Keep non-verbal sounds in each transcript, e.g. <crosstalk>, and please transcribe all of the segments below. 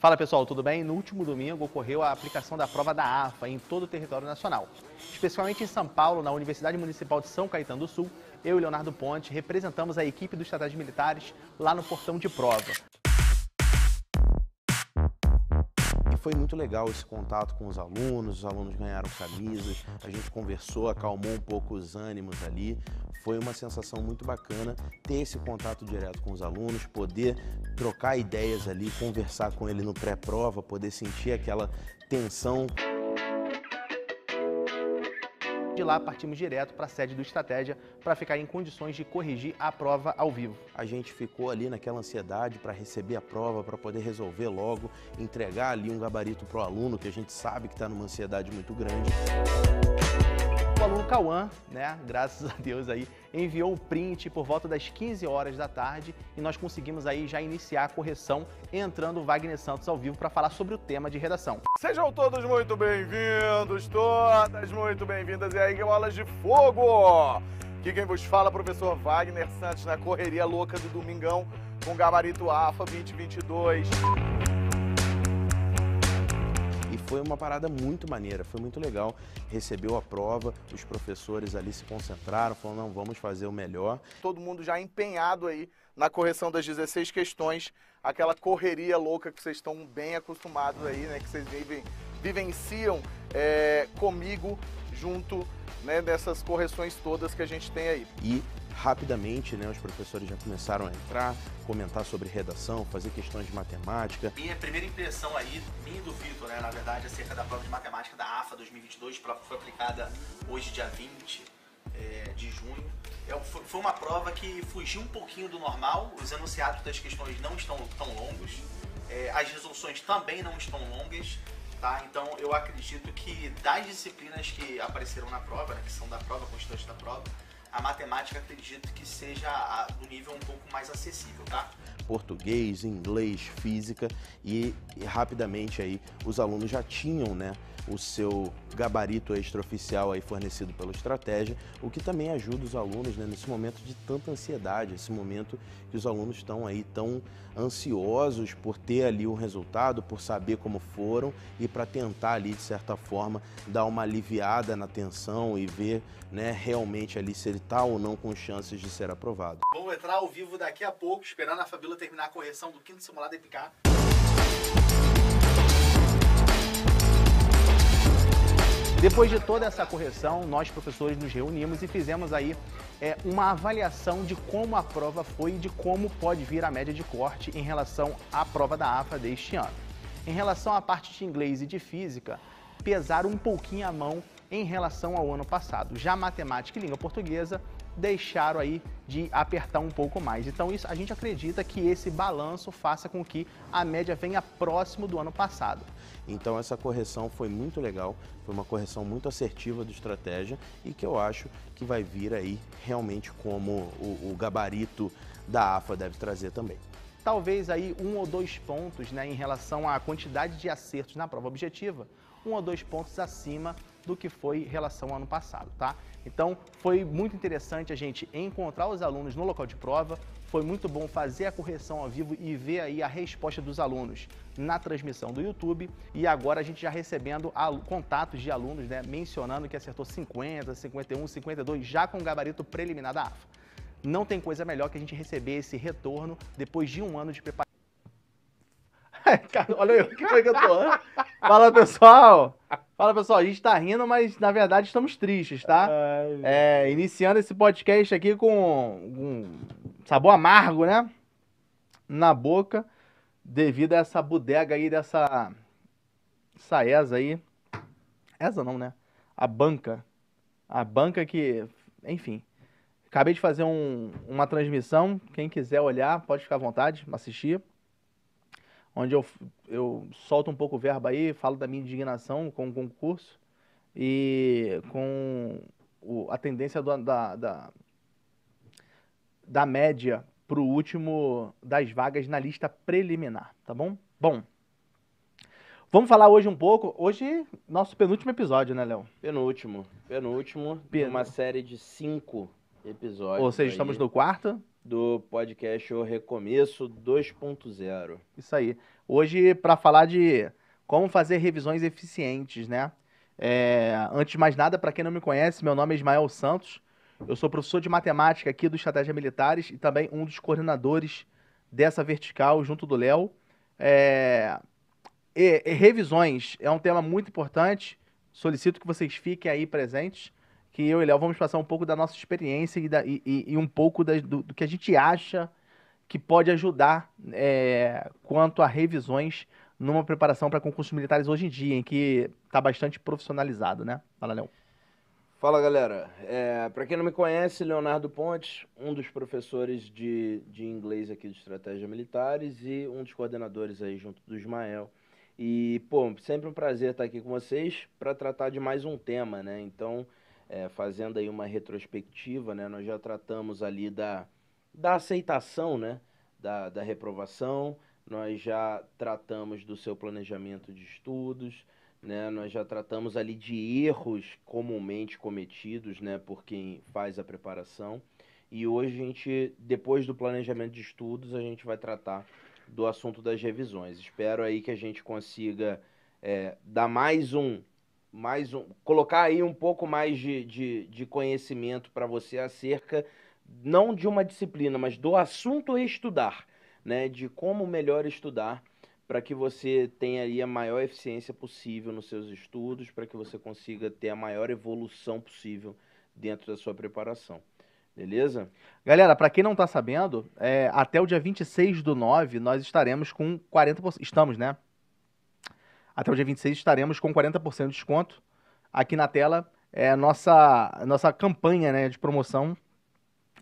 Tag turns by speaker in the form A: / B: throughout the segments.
A: Fala pessoal, tudo bem? No último domingo ocorreu a aplicação da prova da AFA em todo o território nacional. Especialmente em São Paulo, na Universidade Municipal de São Caetano do Sul, eu e Leonardo Ponte representamos a equipe dos estatais militares lá no portão de prova.
B: foi muito legal esse contato com os alunos, os alunos ganharam camisas, a gente conversou, acalmou um pouco os ânimos ali. Foi uma sensação muito bacana ter esse contato direto com os alunos, poder trocar ideias ali, conversar com ele no pré-prova, poder sentir aquela tensão
A: de lá partimos direto para a sede do Estratégia para ficar em condições de corrigir a prova ao vivo.
B: A gente ficou ali naquela ansiedade para receber a prova, para poder resolver logo, entregar ali um gabarito para o aluno, que a gente sabe que está numa ansiedade muito grande
A: o aluno Cauã, né, graças a Deus aí, enviou o print por volta das 15 horas da tarde e nós conseguimos aí já iniciar a correção entrando o Wagner Santos ao vivo para falar sobre o tema de redação. Sejam todos muito bem-vindos, todas muito bem-vindas e aí, Aulas de Fogo! Aqui quem vos fala é o professor Wagner Santos na correria louca do Domingão com gabarito AFA 2022
B: foi uma parada muito maneira, foi muito legal. Recebeu a prova, os professores ali se concentraram, falaram, não, vamos fazer o melhor.
A: Todo mundo já empenhado aí na correção das 16 questões, aquela correria louca que vocês estão bem acostumados aí, né? Que vocês vivem, vivenciam é, comigo junto né, dessas correções todas que a gente tem aí.
B: E rapidamente, né, os professores já começaram a entrar, comentar sobre redação, fazer questões de matemática.
A: Minha primeira impressão aí, minha e do Vitor, né, na verdade, acerca da prova de matemática da AFA 2022, prova que foi aplicada hoje, dia 20 é, de junho, é, foi uma prova que fugiu um pouquinho do normal, os enunciados das questões não estão tão longos, é, as resoluções também não estão longas, Tá? Então eu acredito que das disciplinas que apareceram na prova, né, que são da prova, constantes da prova, a matemática acredito que seja do nível um pouco mais acessível, tá?
B: Português, inglês, física e, e rapidamente aí os alunos já tinham, né? o seu gabarito extraoficial aí fornecido pela estratégia, o que também ajuda os alunos né, nesse momento de tanta ansiedade, esse momento que os alunos estão aí tão ansiosos por ter ali um resultado, por saber como foram e para tentar ali de certa forma dar uma aliviada na tensão e ver né, realmente ali se ele está ou não com chances de ser aprovado.
A: Vamos entrar ao vivo daqui a pouco, esperando a Fabíola terminar a correção do quinto simulado e picar. Depois de toda essa correção, nós professores nos reunimos e fizemos aí é, uma avaliação de como a prova foi e de como pode vir a média de corte em relação à prova da AFA deste ano. Em relação à parte de inglês e de física, pesaram um pouquinho a mão em relação ao ano passado. Já matemática e língua portuguesa deixaram aí de apertar um pouco mais. Então isso, a gente acredita que esse balanço faça com que a média venha próximo do ano
B: passado. Então essa correção foi muito legal, foi uma correção muito assertiva do estratégia e que eu acho que vai vir aí realmente como o, o gabarito da AFA deve trazer também
A: talvez aí um ou dois pontos né, em relação à quantidade de acertos na prova objetiva, um ou dois pontos acima do que foi em relação ao ano passado, tá? Então, foi muito interessante a gente encontrar os alunos no local de prova, foi muito bom fazer a correção ao vivo e ver aí a resposta dos alunos na transmissão do YouTube. E agora a gente já recebendo contatos de alunos, né, mencionando que acertou 50, 51, 52, já com o gabarito preliminar da AFA. Não tem coisa melhor que a gente receber esse retorno depois de um ano de preparação. <laughs> Olha aí, o que foi que eu tô? Né? Fala, pessoal! Fala pessoal, a gente tá rindo, mas na verdade estamos tristes, tá? Ai, é, iniciando esse podcast aqui com um sabor amargo, né? Na boca, devido a essa bodega aí dessa. Essa ESA aí. Essa não, né? A banca. A banca que. Enfim. Acabei de fazer um, uma transmissão. Quem quiser olhar, pode ficar à vontade, assistir onde eu, eu solto um pouco o verbo aí, falo da minha indignação com o concurso e com o, a tendência do, da, da, da média para o último das vagas na lista preliminar, tá bom? Bom, vamos falar hoje um pouco. Hoje, nosso penúltimo episódio, né, Léo?
B: Penúltimo. Penúltimo. Uma série de cinco episódios. Ou seja, aí. estamos no quarto? do podcast O Recomeço 2.0. Isso aí. Hoje, para falar de
A: como fazer revisões eficientes, né? É, antes de mais nada, para quem não me conhece, meu nome é Ismael Santos. Eu sou professor de matemática aqui do Estratégia Militares e também um dos coordenadores dessa vertical junto do Léo. É, e, e revisões é um tema muito importante. Solicito que vocês fiquem aí presentes que eu e Léo vamos passar um pouco da nossa experiência e, da, e, e um pouco do, do, que a gente acha que pode ajudar é, quanto a revisões numa preparação para concursos militares hoje em dia, em que está bastante profissionalizado, né? Fala, Léo.
B: Fala, galera. É, para quem não me conhece, Leonardo Pontes, um dos professores de, de inglês aqui de Estratégia Militares e um dos coordenadores aí junto do Ismael. E, pô, sempre um prazer estar aqui com vocês para tratar de mais um tema, né? Então, é, fazendo aí uma retrospectiva, né, nós já tratamos ali da, da aceitação né, da, da reprovação, nós já tratamos do seu planejamento de estudos, né, nós já tratamos ali de erros comumente cometidos né, por quem faz a preparação. E hoje a gente, depois do planejamento de estudos, a gente vai tratar do assunto das revisões. Espero aí que a gente consiga é, dar mais um mais um, colocar aí um pouco mais de, de, de conhecimento para você acerca, não de uma disciplina, mas do assunto estudar, né? De como melhor estudar para que você tenha aí a maior eficiência possível nos seus estudos, para que você consiga ter a maior evolução possível dentro da sua preparação. Beleza?
A: Galera, para quem não está sabendo, é, até o dia 26 do 9 nós estaremos com 40%. Estamos, né? Até o dia 26 estaremos com 40% de desconto. Aqui na tela é a nossa, nossa campanha né, de promoção.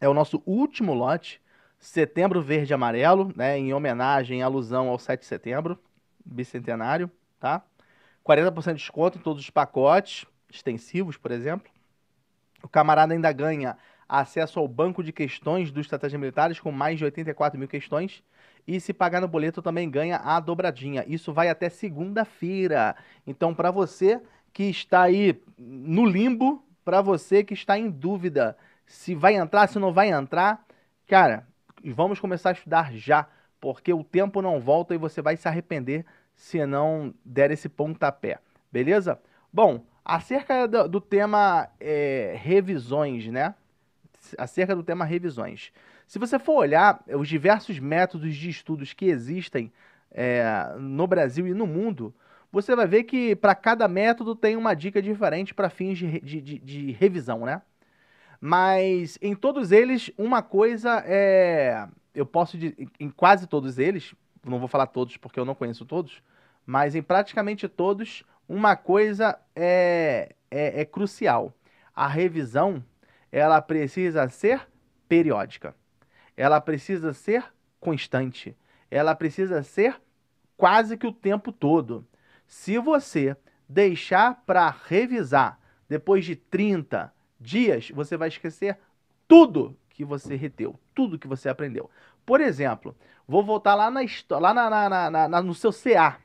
A: É o nosso último lote, Setembro Verde Amarelo, né, em homenagem, em alusão ao 7 de setembro, bicentenário. Tá? 40% de desconto em todos os pacotes extensivos, por exemplo. O camarada ainda ganha acesso ao banco de questões do Estratégia Militares com mais de 84 mil questões. E se pagar no boleto também ganha a dobradinha. Isso vai até segunda-feira. Então, para você que está aí no limbo, para você que está em dúvida se vai entrar, se não vai entrar, cara, vamos começar a estudar já, porque o tempo não volta e você vai se arrepender se não der esse pontapé, beleza? Bom, acerca do, do tema é, revisões, né? Acerca do tema revisões. Se você for olhar eh, os diversos métodos de estudos que existem é, no Brasil e no mundo, você vai ver que para cada método tem uma dica diferente para fins de, de, de, de, revisão, né? Mas em todos eles, uma coisa é. Eu posso dizer. Em quase todos eles, não vou falar todos porque eu não conheço todos, mas em praticamente todos, uma coisa é, é, é crucial. A revisão ela precisa ser periódica ela precisa ser constante. Ela precisa ser quase que o tempo todo. Se você deixar para revisar depois de 30 dias, você vai esquecer tudo que você reteu, tudo que você aprendeu. Por exemplo, vou voltar lá, na, lá na, na, na no seu CA,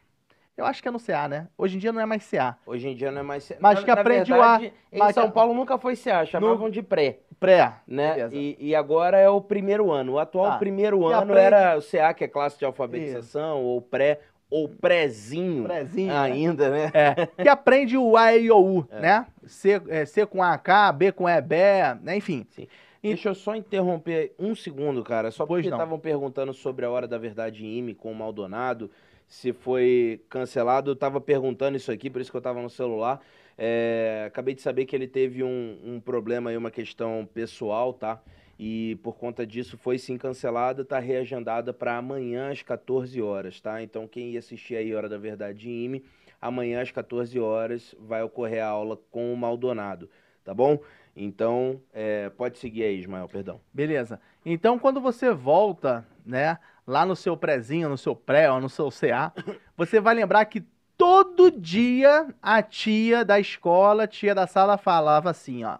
A: eu acho que é no CA, né?
B: Hoje em dia não é mais CA. Hoje em dia não é mais CA. Mas na, que aprende o A. Em mas... São Paulo nunca foi CA, chamavam no... de pré. Pré. Né? E, e, agora é o primeiro ano. O atual ah, primeiro ano aprende... era o CA, que é classe de alfabetização, Isso. ou pré, ou prézinho. Prézinho. Né? Ainda, né? É. que
A: aprende o A, E, O, U, é. né? C, é, C com A, K, B com E, B, né? enfim. Sim.
B: Deixa eu só interromper um segundo, cara. Só pois porque estavam perguntando sobre a Hora da Verdade IME com o Maldonado se foi cancelado. Eu estava perguntando isso aqui, por isso que eu estava no celular. É, acabei de saber que ele teve um, um problema e uma questão pessoal, tá? E por conta disso foi sim cancelada, tá reagendada para amanhã às 14 horas, tá? Então quem ia assistir aí Hora da Verdade em IME, amanhã às 14 horas vai ocorrer a aula com o Maldonado, tá bom? Então, é, pode seguir aí, Ismael, perdão. Beleza. Então, quando você volta,
A: né, lá no seu prézinho, no seu pré ou no seu CA, você vai lembrar que todo dia a tia da escola, tia da sala falava assim, ó.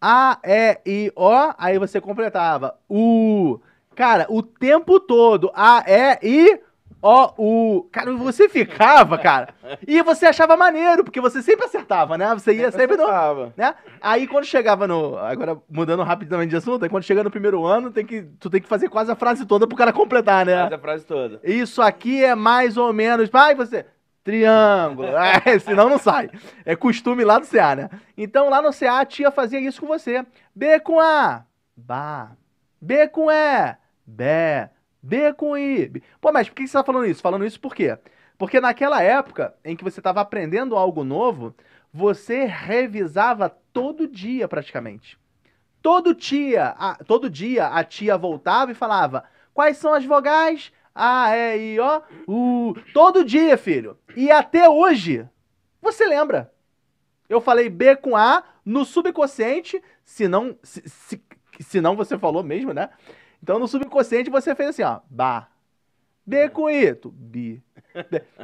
A: A, E, I, O, aí você completava. U. Cara, o tempo todo. A, E, I, O. Ó, o. Cara, você ficava, cara. E você achava maneiro, porque você sempre acertava, né? Você ia sempre. No, né? Aí quando chegava no. Agora, mudando rapidamente de assunto, aí quando chega no primeiro ano, tem que, tu tem que fazer quase a frase toda pro cara completar, né? Quase a
B: frase toda.
A: Isso aqui é mais ou menos. Vai, você. Triângulo. <laughs> É, senão não sai. É costume lá do CA, né? Então lá no CA a tia fazia isso com você. B com A. Ba. B com E. Bé. Bacon e. Pô, mas por que você tá falando isso? Falando isso por quê? Porque naquela época em que você estava aprendendo algo novo, você revisava todo dia praticamente. Todo dia, a, todo dia a tia voltava e falava: "Quais são as vogais? A, E, I, O, U". Todo dia, filho. E até hoje você lembra. Eu falei B com A no subconsciente, se não se, se, se não você falou mesmo, né? Então no subconsciente você fez assim, ó, ba. decoito, bi. Be.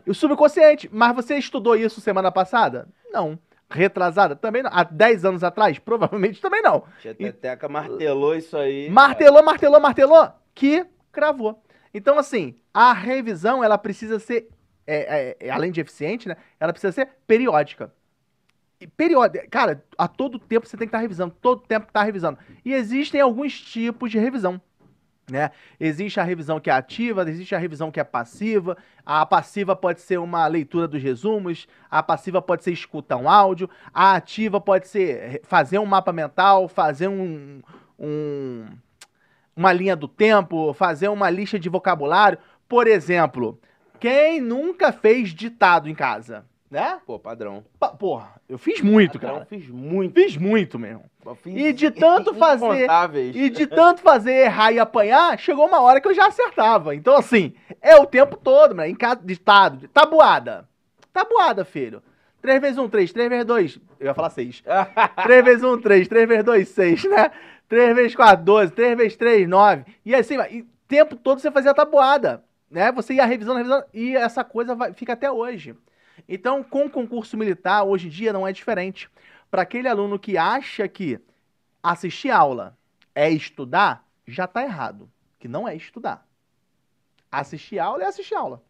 A: O subconsciente, mas você estudou isso semana passada? Não. Retrasada? Também não. Há 10 anos atrás? Provavelmente também não.
B: Tia Teteca e... martelou isso aí. Martelou,
A: martelou, martelou, que cravou. Então, assim, a revisão, ela precisa ser, é, é, é além de eficiente, né? Ela precisa ser periódica. E periódica. Cara, a todo tempo você tem que estar tá revisando. Todo tempo estar tá revisando. E existem alguns tipos de revisão. Né? Existe a revisão que é ativa, existe a revisão que é passiva. A passiva pode ser uma leitura dos resumos, a passiva pode ser escutar um áudio, a ativa pode ser eh, fazer um mapa mental, fazer um, um uma linha do tempo, fazer uma lista de vocabulário. Por exemplo, quem nunca fez ditado em casa? Né? Pô,
B: padrão. Pa
A: porra, eu fiz muito, padrão, cara. Fiz muito. Fiz muito mesmo. Fiz e de tanto <laughs> fazer. E de tanto fazer errar e apanhar, chegou uma hora que eu já acertava. Então, assim, é o tempo todo, né? Em casa de estado. De tabuada. Tabuada, filho. 3 vezes 1, 3, 3 vezes 2. Eu ia falar 6. 3 <laughs> vezes 1, 3, 3 vezes 2, 6, né? 3 vezes 4, 12, 3 vezes 3, 9. E assim, e tempo todo você fazia tabuada, né? Você ia revisando, revisando, e essa coisa vai, fica até hoje. Então, com o concurso militar, hoje em dia não é diferente. Para aquele aluno que acha que assistir aula é estudar, já está errado, que não é estudar. Assistir aula é assistir aula.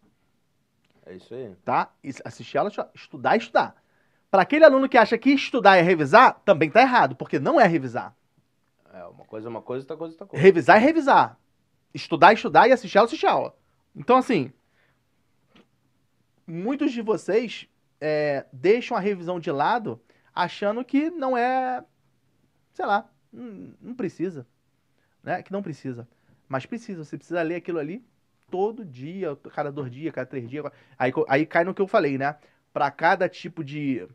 A: É isso aí. Tá? Assistir aula, é estudar é estudar. Para aquele aluno que acha que estudar é revisar, também está errado, porque não é revisar.
B: É, uma coisa é uma coisa, outra coisa é outra coisa.
A: Revisar é revisar. Estudar é estudar e assistir aula é assistir aula. Então, assim, muitos de vocês é, deixam a revisão de lado achando que não é, sei lá, não precisa, né? Que não precisa. Mas precisa, você precisa ler aquilo ali todo dia, cada dois dias, cada três dias. Aí, aí cai no que eu falei, né? Para cada tipo de.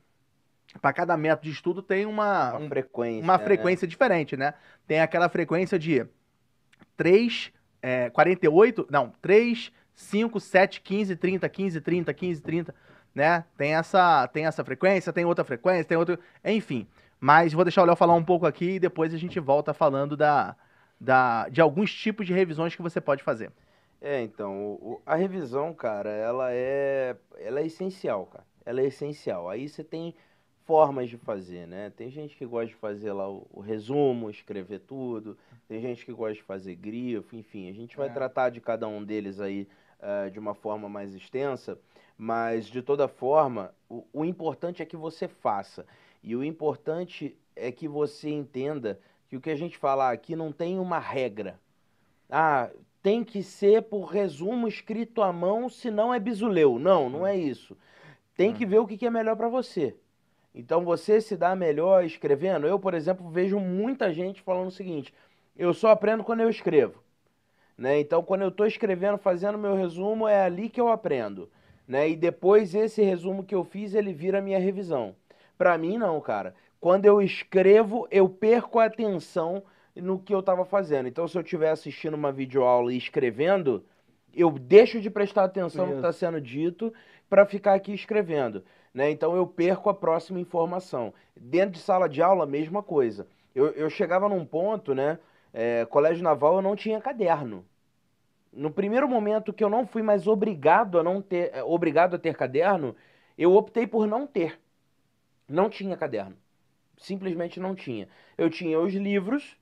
A: Para cada método de estudo tem uma, uma frequência, uma né? frequência né? diferente, né? Tem aquela frequência de 3, é, 48, não, 3, 5, 7, 15, 30, 15, 30, 15, 30, né? Tem essa, tem essa frequência, tem outra frequência, tem outro, enfim. Mas vou deixar o Léo falar um pouco aqui e depois a gente volta falando da, da, de alguns tipos de revisões que você pode fazer.
B: É, então, o, a revisão, cara, ela é, ela é essencial, cara. Ela é essencial. Aí você tem formas de fazer, né? Tem gente que gosta de fazer lá o, o resumo, escrever tudo. Tem gente que gosta de fazer grifo, enfim. A gente vai é. tratar de cada um deles aí eh, de uma forma mais extensa, mas de toda forma, o, o importante é que você faça. E o importante é que você entenda que o que a gente falar aqui não tem uma regra. Ah, tem que ser por resumo escrito à mão, senão é bisuleu. Não, não é isso. Tem que hum. ver o que é melhor para você. Então você se dá melhor escrevendo. Eu, por exemplo, vejo muita gente falando o seguinte: eu só aprendo quando eu escrevo. Né? Então, quando eu estou escrevendo, fazendo meu resumo, é ali que eu aprendo. Né? E depois esse resumo que eu fiz, ele vira minha revisão. Para mim, não, cara. Quando eu escrevo, eu perco a atenção no que eu estava fazendo. Então, se eu estiver assistindo uma videoaula e escrevendo, eu deixo de prestar atenção Isso. no que está sendo dito para ficar aqui escrevendo. Né? Então, eu perco a próxima informação. Dentro de sala de aula, a mesma coisa. Eu, eu chegava num ponto, né? é, colégio naval eu não tinha caderno. No primeiro momento que eu não fui mais obrigado a não ter, é, obrigado a ter caderno, eu optei por não ter. Não tinha caderno. Simplesmente não tinha. Eu tinha os livros,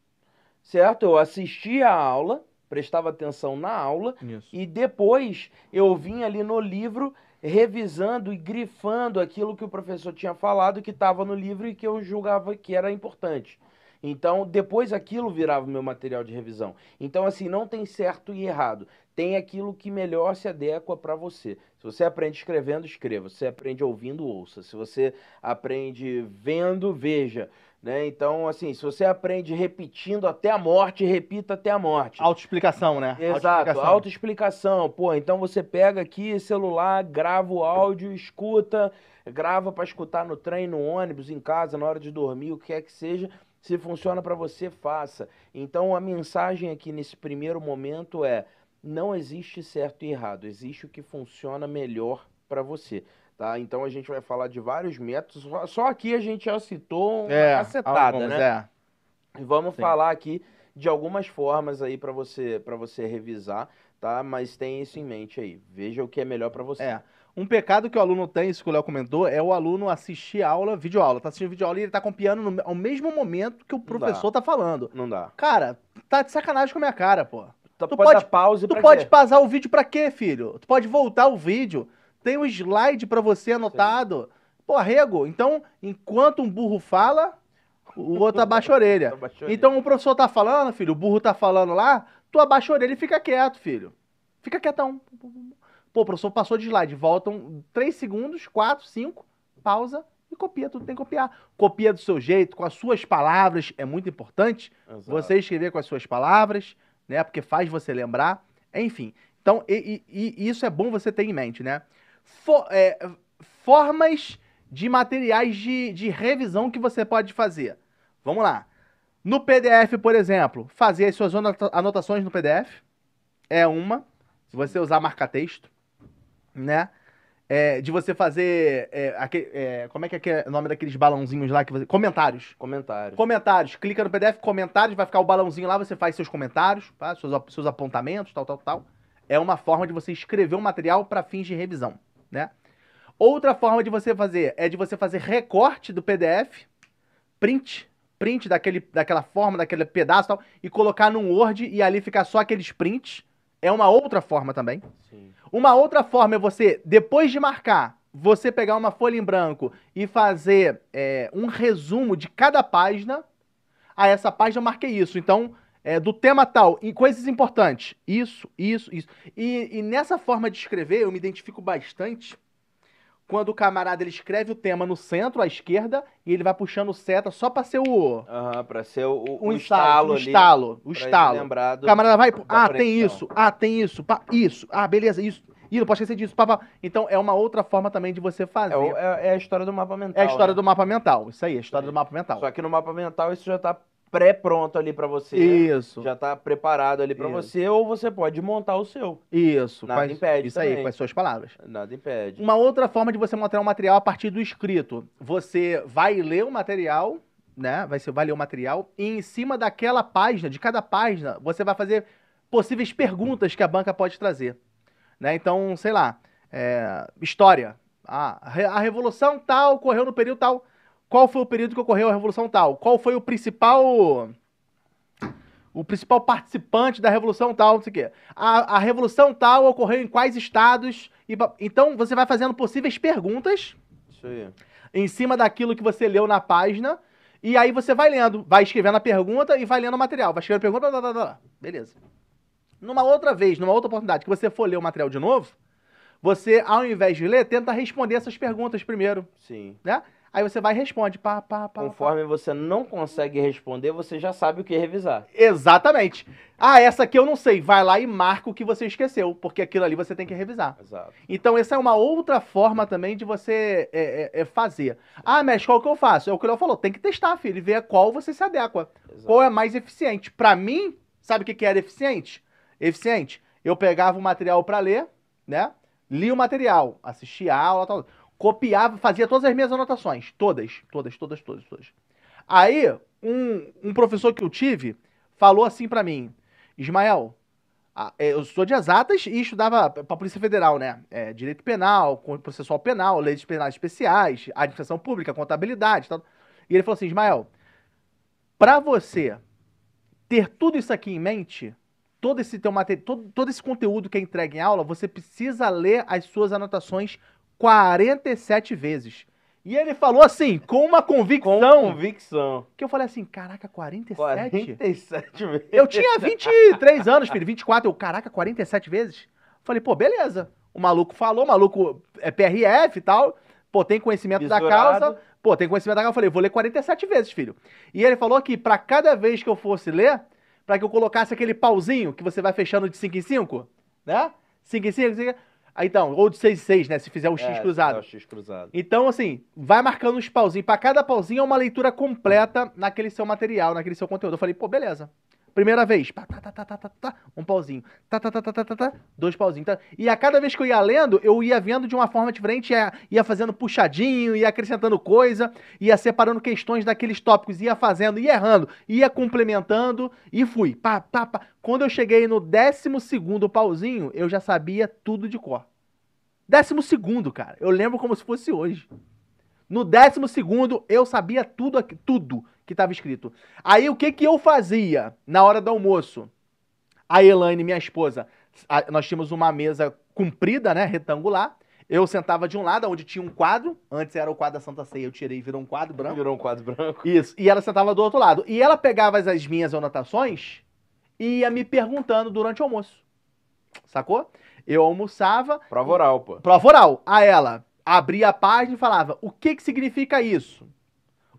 B: certo? Eu assistia a aula, prestava atenção na aula Isso. e depois eu vinha ali no livro revisando e grifando aquilo que o professor tinha falado que estava no livro e que eu julgava que era importante. Então, depois aquilo virava meu material de revisão. Então, assim, não tem certo e errado. Tem aquilo que melhor se adequa para você. Se você aprende escrevendo, escreva. Se você aprende ouvindo, ouça. Se você aprende vendo, veja. Né? Então, assim, se você aprende repetindo até a morte, repita até a morte. Autoexplicação, né? Exato, autoexplicação. Auto Pô, então você pega aqui celular, grava o áudio, escuta, grava para escutar no trem, no ônibus, em casa, na hora de dormir, o que é que seja se funciona para você, faça. Então a mensagem aqui nesse primeiro momento é: não existe certo e errado, existe o que funciona melhor para você. Tá? Então a gente vai falar de vários métodos. Só aqui a gente já citou uma é, cacetada, alguns, né? É. Vamos Sim. falar aqui de algumas formas aí para você para você revisar, tá? Mas tenha isso em mente aí. Veja o que é melhor para você. É. Um pecado que o
A: aluno tem, isso que o Léo comentou, é o aluno assistir aula, videoaula. Tá assistindo videoaula e ele tá copiando no, ao mesmo momento que o professor tá falando. Não dá. Cara, tá de sacanagem com a minha cara, pô. Tu, tá- tu pode, pode pause Tu pode pausar o vídeo pra quê, filho? Tu pode voltar o vídeo. Tem um slide para você anotado. Sim. Pô, rego. Então, enquanto um burro fala, o outro <laughs> abaixa a orelha. Então o professor tá falando, filho, o burro tá falando lá, tu abaixa a orelha e fica quieto, filho. Fica quietão. Pô, professor passou de slide, voltam 3 segundos, 4, 5, pausa e copia, tudo tem que copiar. Copia do seu jeito, com as suas palavras, é muito importante Exato. você escrever com as suas palavras, né? Porque faz você lembrar, enfim. Então, e, e, e isso é bom você ter em mente, né? For, é, formas de materiais de, de revisão que você pode fazer. Vamos lá. No PDF, por exemplo, fazer as suas anotações no PDF é uma. Se você usar marca-texto, né? É, de você fazer. É, aquele, é, como é que é o nome daqueles balãozinhos lá que você. Comentários. Comentários. Comentários. Clica no PDF, comentários, vai ficar o balãozinho lá, você faz seus comentários, tá? seus, seus apontamentos, tal, tal, tal. É uma forma de você escrever um material para fins de revisão, né? Outra forma de você fazer é de você fazer recorte do PDF, print, print daquele, daquela forma, daquele pedaço e tal, e colocar num Word e ali ficar só aqueles prints. É uma outra forma também. Sim. Uma outra forma é você, depois de marcar, você pegar uma folha em branco e fazer é, um resumo de cada página. Ah, essa página eu marquei isso. Então, é, do tema tal, coisas importantes. Isso, isso, isso. E, e nessa forma de escrever, eu me identifico bastante quando o camarada ele escreve o tema no centro, à esquerda, e ele vai puxando seta só pra ser o.
B: Aham, pra ser o, o, o estalo, estalo, ali. O estalo, o estalo. o camarada vai. Ah, tem isso,
A: ah, tem isso, pá, isso, ah, beleza, isso. Ih, não posso esquecer disso. Pá, pá. Então, é uma outra forma também
B: de você fazer. É, é, é a história do mapa mental. É a história né? do mapa mental. Isso aí, é a história é. do mapa mental. Só que no mapa mental isso já tá pré-pronto ali para você. Isso. Já tá preparado ali para você, ou você pode montar o seu. Isso. Nada faz, impede. Isso também. aí, com as suas palavras. Nada impede. Uma outra
A: forma de você montar um material a partir do escrito. Você vai ler o material, né? Vai, ser, vai ler o material, e em cima daquela página, de cada página, você vai fazer possíveis perguntas que a banca pode trazer. Né? Então, sei lá, é, história. Ah, a revolução tal ocorreu no período tal qual foi o período que ocorreu a Revolução Tal, qual foi o principal o principal participante da Revolução Tal, não sei o quê. A, a Revolução Tal ocorreu em quais estados? E, então você vai fazendo possíveis perguntas Isso aí. em cima daquilo que você leu na página. E aí você vai lendo, vai escrevendo a pergunta e vai lendo o material. Vai escrevendo a pergunta, blá, blá, blá, blá. beleza. Numa outra vez, numa outra oportunidade que você for ler o material de novo, você, ao invés de ler, tenta responder essas perguntas primeiro. Sim. Né? Aí você vai e responde. Pá, pá, pá, Conforme pá. você não consegue responder, você já sabe o que revisar. Exatamente. Ah, essa aqui eu não sei. Vai lá e marca o que você esqueceu, porque aquilo ali você tem que revisar. Exato. Então, essa é uma outra forma também de você é, é, é fazer. Ah, mas qual que eu faço? É o que o Léo falou. Tem que testar, filho, e ver qual você se adequa. Exato. Qual é mais eficiente. Para mim, sabe o que, que era eficiente? Eficiente. Eu pegava o material para ler, né? Li o material, assisti a aula, tal. tal copiava, fazia todas as minhas anotações. Todas, todas, todas, todas, todas. Aí, um, um professor que eu tive falou assim para mim: Ismael, é, eu sou de exatas e estudava pra Polícia Federal, né? É, direito penal, processual penal, leis penais especiais, administração pública, contabilidade tal. E ele falou assim: Ismael, pra você ter tudo isso aqui em mente, todo esse teu todo, todo esse conteúdo que é entregue em aula, você precisa ler as suas anotações 47 vezes. E ele falou assim, com uma convicção. Com convicção. Que eu falei assim, caraca, 47? 47 vezes. Eu tinha 23 anos, filho, 24. Eu, caraca, 47 vezes? Falei, pô, beleza. O maluco falou, o maluco é PRF e tal. Pô, tem conhecimento Visurado. da causa. Pô, tem conhecimento da causa. Eu falei, vou ler 47 vezes, filho. E ele falou que para cada vez que eu fosse ler, para que eu colocasse aquele pauzinho que você vai fechando de 5 em 5, né? 5 em 5, 5 em 5 ah, então, ou de 6 e 6, né? Se fizer o X é, cruzado. É o X cruzado. Então, assim, vai marcando os pauzinhos. Para cada pauzinho é uma leitura completa naquele seu material, naquele seu conteúdo. Eu falei, pô, beleza. Primeira vez, pá, tá, tá, tá, tá, tá, tá, um pauzinho, tá, tá, tá, tá, tá, tá, tá, dois pauzinhos. Tá. E a cada vez que eu ia lendo, eu ia vendo de uma forma diferente, ia, ia fazendo puxadinho, ia acrescentando coisa, ia separando questões daqueles tópicos, ia fazendo, ia errando, ia complementando e fui, pá, pá, pá. Quando eu cheguei no décimo segundo pauzinho, eu já sabia tudo de cor. Décimo segundo, cara, eu lembro como se fosse hoje. No décimo segundo, eu sabia tudo, tudo que estava escrito. Aí o que, que eu fazia na hora do almoço? A Elaine, minha esposa, a, nós tínhamos uma mesa comprida, né, retangular. Eu sentava de um lado, onde tinha um quadro. Antes era o quadro da Santa Ceia, eu tirei e virou um quadro branco. Virou um quadro branco. Isso. E ela sentava do outro lado. E ela pegava as, as minhas anotações e ia me perguntando durante o almoço. Sacou? Eu almoçava. Prova oral, pô. Prova oral. A ela abria a página e falava: o que, que significa isso?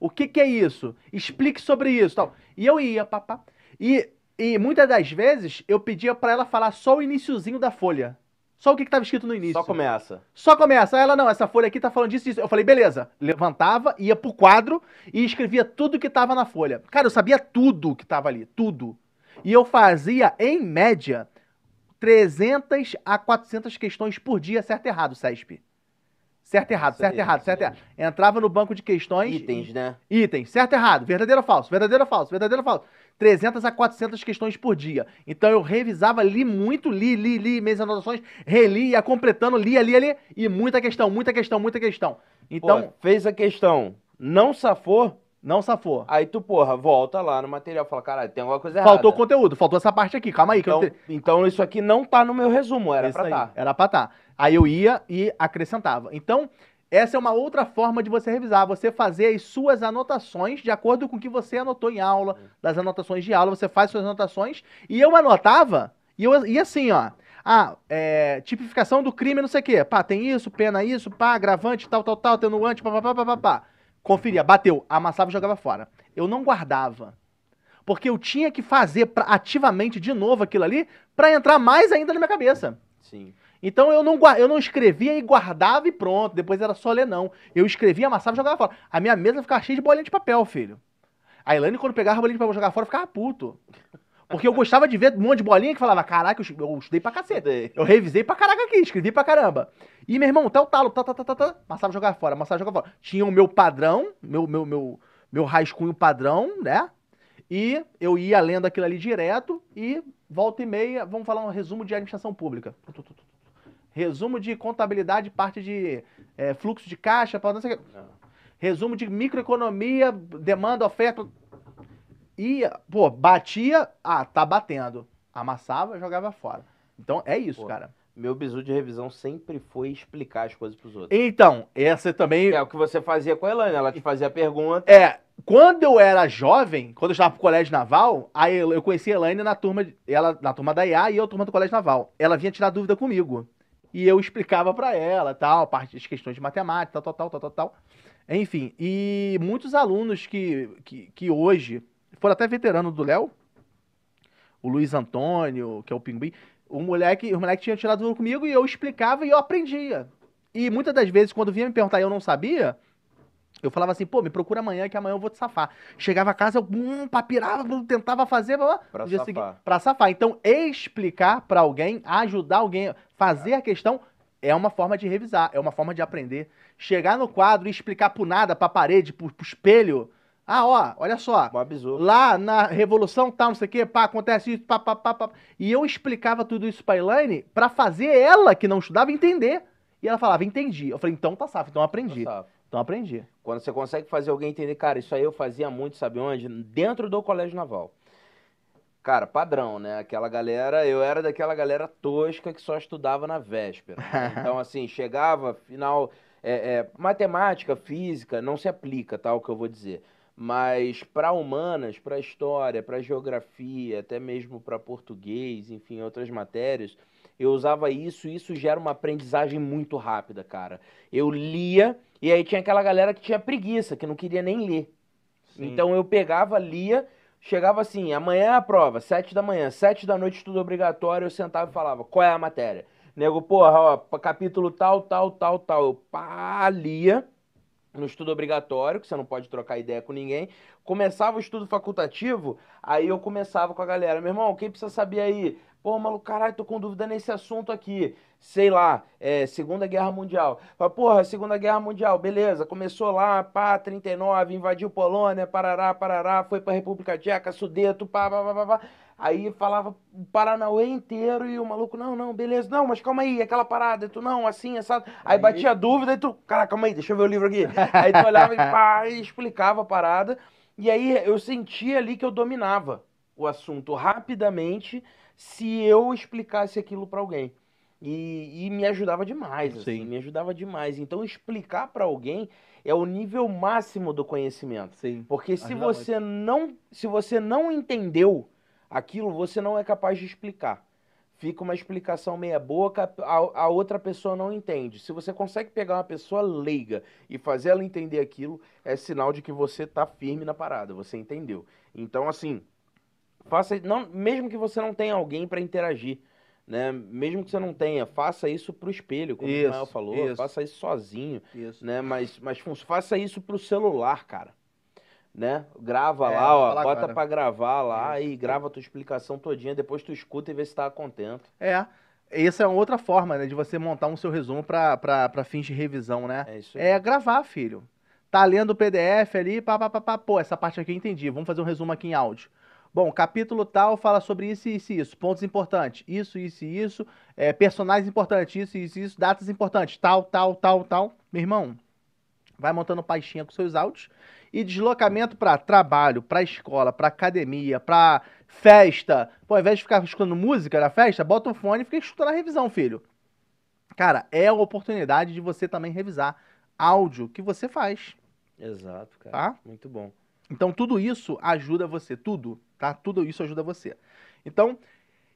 A: O que, que é isso? Explique sobre isso. Tal. E eu ia, papá. E, e muitas das vezes eu pedia para ela falar só o iníciozinho da folha. Só o que estava escrito no início. Só começa. Só começa. Ela, não, essa folha aqui tá falando disso, disso. Eu falei, beleza. Levantava, ia pro quadro e escrevia tudo que tava na folha. Cara, eu sabia tudo que tava ali, tudo. E eu fazia, em média, 300 a 400 questões por dia, certo e errado, CESP. Certo errado, certo errado, certo errado. Entrava no banco de questões. Itens, né? Itens, certo errado, verdadeiro ou falso, verdadeiro ou falso, verdadeiro ou falso. 300 a 400 questões por dia. Então eu revisava, li muito, li, li, li, minhas anotações, reli, ia completando, li, ali, ali, e muita questão, muita questão,
B: muita questão. Então. Pô, fez a questão, não safou, não safou. Aí tu, porra, volta lá no material, fala, caralho, tem alguma coisa errada. Faltou
A: conteúdo, faltou essa parte aqui, calma aí. Então, te... então isso aqui não tá no meu resumo, era isso pra aí, tá. Era pra tá. Aí eu ia e acrescentava. Então, essa é uma outra forma de você revisar, você fazer as suas anotações de acordo com o que você anotou em aula, hum. das anotações de aula, você faz suas anotações. E eu anotava, e, eu, e assim, ó, ah, é, tipificação do crime, não sei o quê. Pá, tem isso, pena isso, pá, agravante, tal, tal, tal, atenuante, pá, pá, pá, pá, pá. pá. Conferia, bateu, amassava e jogava fora. Eu não guardava. Porque eu tinha que fazer pra, ativamente de novo aquilo ali para entrar mais ainda na minha cabeça. Sim. Então eu não, eu não escrevia e guardava e pronto. Depois era só ler, não. Eu escrevia, amassava e jogava fora. A minha mesa ficava cheia de bolinha de papel, filho. A Elaine, quando pegava a bolinha de papel jogar fora, ficava puto. Porque eu gostava de ver um monte de bolinha que falava, caraca, eu, estudei pra caceta. Eu revisei pra caraca aqui, escrevi pra caramba. E, meu irmão, tá o talo, tá, tá, tá, tá, tá. jogar fora, amassava jogar fora. Tinha o meu padrão, meu, meu, meu, meu rascunho padrão, né? E eu ia lendo aquilo ali direto e volta e meia, vamos falar um resumo de administração pública. Resumo de contabilidade, parte de é, fluxo de caixa, não sei o que. Ah. Resumo de microeconomia, demanda, oferta ia, pô, batia, ah, tá batendo. Amassava, jogava fora.
B: Então é isso, pô, cara. Meu bizu de revisão sempre foi explicar as coisas pros outros. Então,
A: essa também. É o que você
B: fazia com a Elaine, ela te fazia a pergunta. É,
A: quando eu era jovem, quando eu estava pro colégio naval, aí eu conheci a Elaine na turma, ela, na turma da IA e eu turma do colégio naval. Ela vinha tirar dúvida comigo. E eu explicava para ela, tal, parte das questões de matemática, tal, tal, tal, tal, tal, tal. Enfim, e muitos alunos que, que, que hoje foram até veterano do Léo. O Luiz Antônio, que é o pinguim. O moleque, o moleque tinha tirado dúvida comigo e eu explicava e eu aprendia. E muitas das vezes, quando vinha me perguntar e eu não sabia, eu falava assim, pô, me procura amanhã que amanhã eu vou te safar. Chegava a casa, eu hum, papirava, tentava fazer, blá, blá, pra, safar. Seguinte, pra safar. Então, explicar para alguém, ajudar alguém, fazer é. a questão é uma forma de revisar, é uma forma de aprender. Chegar no quadro e explicar pro nada, pra parede, pro, pro espelho, ah, ó, olha só. Lá na Revolução tal, não sei o quê, pá, acontece isso, pá, pá, pá, pá. E eu explicava tudo
B: isso pra Elaine pra
A: fazer ela, que não estudava, entender. E ela falava, entendi. Eu falei,
B: então tá safo, então aprendi. Tá então aprendi. Quando você consegue fazer alguém entender, cara, isso aí eu fazia muito, sabe onde? Dentro do Colégio Naval. Cara, padrão, né? Aquela galera, eu era daquela galera tosca que só estudava na véspera. Né? <laughs> Então, assim, chegava, final. É, é, matemática, física, não se aplica, tá? O que eu vou dizer. Mas para humanas, para história, para geografia, até mesmo para português, enfim, outras matérias, eu usava isso e isso gera uma aprendizagem muito rápida, cara. Eu lia e aí tinha aquela galera que tinha preguiça, que não queria nem ler. Sim. Então eu pegava, lia, chegava assim, amanhã é a prova, sete da manhã, sete da noite tudo obrigatório, eu sentava e falava, qual é a matéria? Nego, porra, ó, capítulo tal, tal, tal, tal. Eu pá, lia no estudo obrigatório, que você não pode trocar ideia com ninguém. Começava o estudo facultativo, aí eu começava com a galera, meu irmão, quem precisa saber aí? Pô, maluco, caralho, tô com dúvida nesse assunto aqui. Sei lá, é, Segunda Guerra Mundial. Fala, porra, Segunda Guerra Mundial, beleza. Começou lá, pá, 39, invadiu Polônia, parará, parará, foi pra República Tcheca, Sudeto, pá, pá, pá, pá. pá. Aí falava o Paranauê inteiro e o maluco, não, não, beleza, não, mas calma aí, aquela parada, e tu não, assim, essa. Aí, aí batia dúvida e tu, cara, calma aí, deixa eu ver o livro aqui. <laughs> aí tu olhava e pá, explicava a parada. E aí eu sentia ali que eu dominava o assunto rapidamente se eu explicasse aquilo para alguém. E, e, me ajudava demais, assim, me ajudava demais. Então, explicar para alguém é o nível máximo do conhecimento. Sim. Porque se Ajuda você muito. não se você não entendeu aquilo você não é capaz de explicar. Fica uma explicação meia boca, a, a outra pessoa não entende. Se você consegue pegar uma pessoa leiga e fazer ela entender aquilo, é sinal de que você está firme na parada, você entendeu. Então, assim, faça não, mesmo que você não tenha alguém para interagir, né? Mesmo que você não tenha, faça isso pro espelho, como isso, o Mael falou, isso. faça isso sozinho, isso. né? Mas, mas faça isso pro celular, cara né? Grava é, lá, ó, bota para gravar lá e grava a tua explicação todinha, depois tu escuta e vê se tá contento.
A: É. Essa é outra forma, né, de você montar um seu resumo para fins de revisão, né? É isso é aí. É gravar, filho. Tá lendo o PDF ali, pá, pá, pá, pá, pô, essa parte aqui eu entendi, vamos fazer um resumo aqui em áudio. Bom, capítulo tal fala sobre isso, isso e isso. Pontos importantes. Isso, isso e isso. É, personagens importantes. Isso, isso e isso. Datas importantes. Tal, tal, tal, tal. Meu irmão, vai montando paixinha com seus áudios e deslocamento para trabalho, para escola, para academia, para festa. Pô, ao invés de ficar escutando música na festa, bota o fone e fica escutando a revisão, filho. Cara, é a oportunidade de você também revisar áudio que você faz. Exato, cara. Tá? Muito bom. Então tudo isso ajuda você, tudo, tá? Tudo isso ajuda você. Então,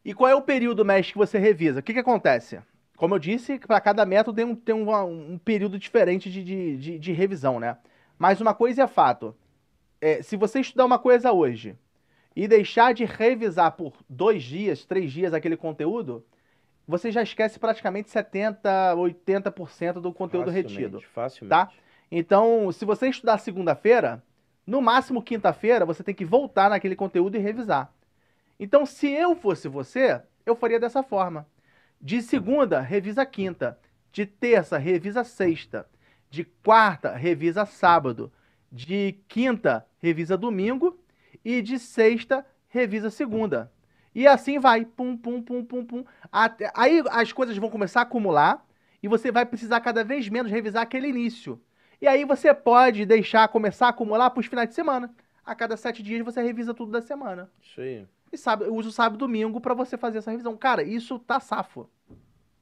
A: e qual é o período, mestre, que você revisa? O que que acontece? como eu disse, para cada método tem, um, tem um, um período diferente de, de, de, de, revisão, né? Mas uma coisa é fato. É, se você estudar uma coisa hoje e deixar de revisar por dois dias, três dias aquele conteúdo, você já esquece praticamente 70%, 80% do conteúdo facilmente, retido. Facilmente. Tá? Então, se você estudar segunda-feira, no máximo quinta-feira, você tem que voltar naquele conteúdo e revisar. Então, se eu fosse você, eu faria dessa forma. De segunda, revisa quinta. De terça, revisa sexta. De quarta, revisa sábado. De quinta, revisa domingo. E de sexta, revisa segunda. E assim vai, pum, pum, pum, pum, pum. Até, aí as coisas vão começar a acumular e você vai precisar cada vez menos revisar aquele início. E aí você pode deixar começar a acumular para os finais de semana. A cada sete dias você revisa tudo da semana. Isso aí e sabe usa o sábado e domingo para você fazer essa revisão. Cara, isso tá safo.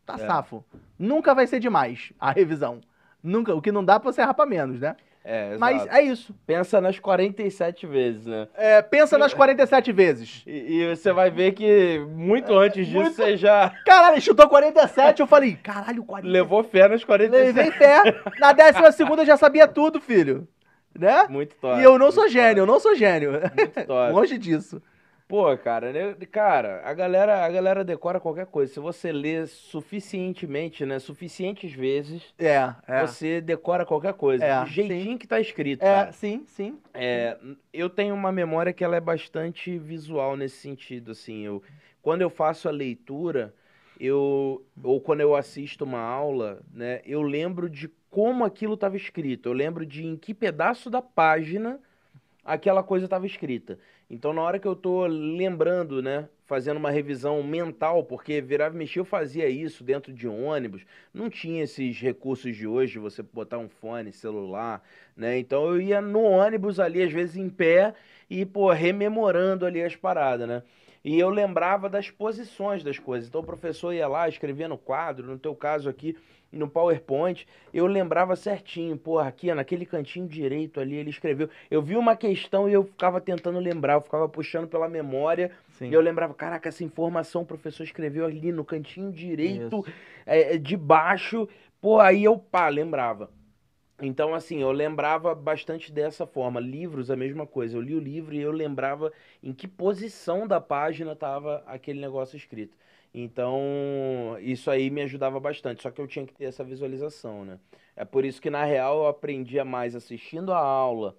A: Tá é. safo. Nunca vai ser demais a revisão. Nunca, o que não dá pra você é errar pra menos, né?
B: É, Mas é isso. Pensa nas 47 vezes, né? É, pensa nas 47 vezes. E, e você vai ver que muito é, antes disso muito... você já.
A: Caralho, chutou 47, eu falei, caralho, 47. Levou fé nas 47. Levei fé. Na 12 eu já sabia tudo, filho. Né? Muito top. E eu não sou gênio, eu não sou gênio.
B: Muito top. <laughs> Longe disso. Pô, cara, né, cara, a galera, a galera decora qualquer coisa. Se você lê suficientemente, né, suficientes vezes, É, é. você decora qualquer coisa. É, Do jeitinho sim. que tá escrito, É, cara. sim, sim. É, eu tenho uma memória que ela é bastante visual nesse sentido, assim, eu, quando eu faço a leitura, eu, ou quando eu assisto uma aula, né, eu lembro de como aquilo estava escrito, eu lembro de em que pedaço da página aquela coisa estava escrita. Então, na hora que eu estou lembrando, né, fazendo uma revisão mental, porque virava e mexia, eu fazia isso dentro de ônibus, não tinha esses recursos de hoje, você botar um fone, celular, né? Então, eu ia no ônibus ali, às vezes em pé, e, pô, rememorando ali as paradas, né? e eu lembrava das posições das coisas. Então o professor ia lá, escrevia no quadro, no teu caso aqui, no PowerPoint, eu lembrava certinho, porra, aqui, naquele cantinho direito ali, ele escreveu. Eu vi uma questão e eu ficava tentando lembrar, eu ficava puxando pela memória. Sim. E eu lembrava, caraca, essa informação o professor escreveu ali no cantinho direito, é, de baixo. Pô, aí eu, pá, lembrava. Então, assim, eu lembrava bastante dessa forma. Livros, a mesma coisa. Eu li o livro e eu lembrava em que posição da página estava aquele negócio escrito. Então, isso aí me ajudava bastante. Só que eu tinha que ter essa visualização, né? É por isso que, na real, eu aprendia mais assistindo a aula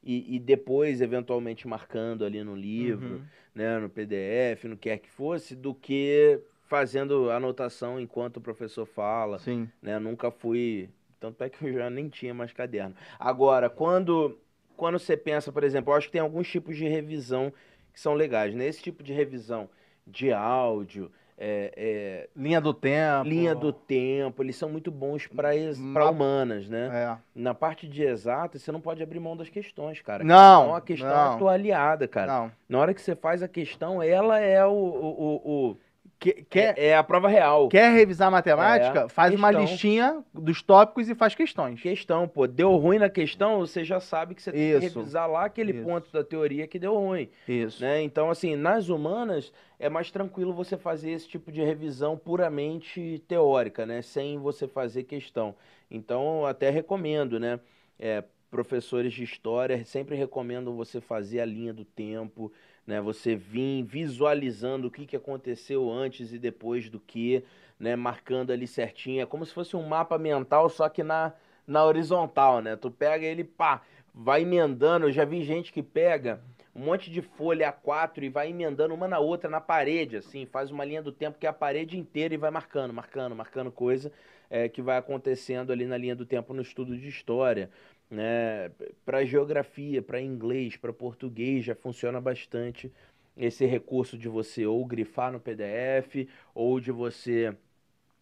B: e, e depois, eventualmente, marcando ali no livro, uhum. né? No PDF, no que é que fosse, do que fazendo anotação enquanto o professor fala. Sim. Né? Nunca fui tanto é que eu já nem tinha mais caderno. Agora, quando, quando você pensa, por exemplo, eu acho que tem alguns tipos de revisão que são legais. Nesse né? tipo de revisão de áudio, é, é, linha do tempo. Linha do tempo, eles são muito bons para hum, hum, Na... humanas, né? É. Na parte de exato, você não pode abrir mão das questões, cara. Não. Então, é uma questão não. cara. Não. Na hora que você faz a questão, ela é o, o, o, o que, quer, é, é, a prova real. Quer revisar a matemática? É, faz questão. uma listinha dos tópicos e faz questões. Questão, pô. Deu ruim na questão, você já sabe que você tem Isso. que revisar lá aquele Isso. ponto da teoria que deu ruim. Isso. Né? Então, assim, nas humanas, é mais tranquilo você fazer esse tipo de revisão puramente teórica, né? Sem você fazer questão. Então, até recomendo, né? É, professores de história sempre recomendam você fazer a linha do tempo, né? Você vir visualizando o que, que aconteceu antes e depois do que, né? Marcando ali certinho. É como se fosse um mapa mental, só que na, na horizontal, né? Tu pega ele, pá, vai emendando. Eu já vi gente que pega um monte de folha A4 e vai emendando uma na outra na parede, assim, faz uma linha do tempo que é a parede inteira e vai marcando, marcando, marcando coisa é, que vai acontecendo ali na linha do tempo no estudo de história né? Para geografia, para inglês, para português já funciona bastante esse recurso de você ou grifar no PDF ou de você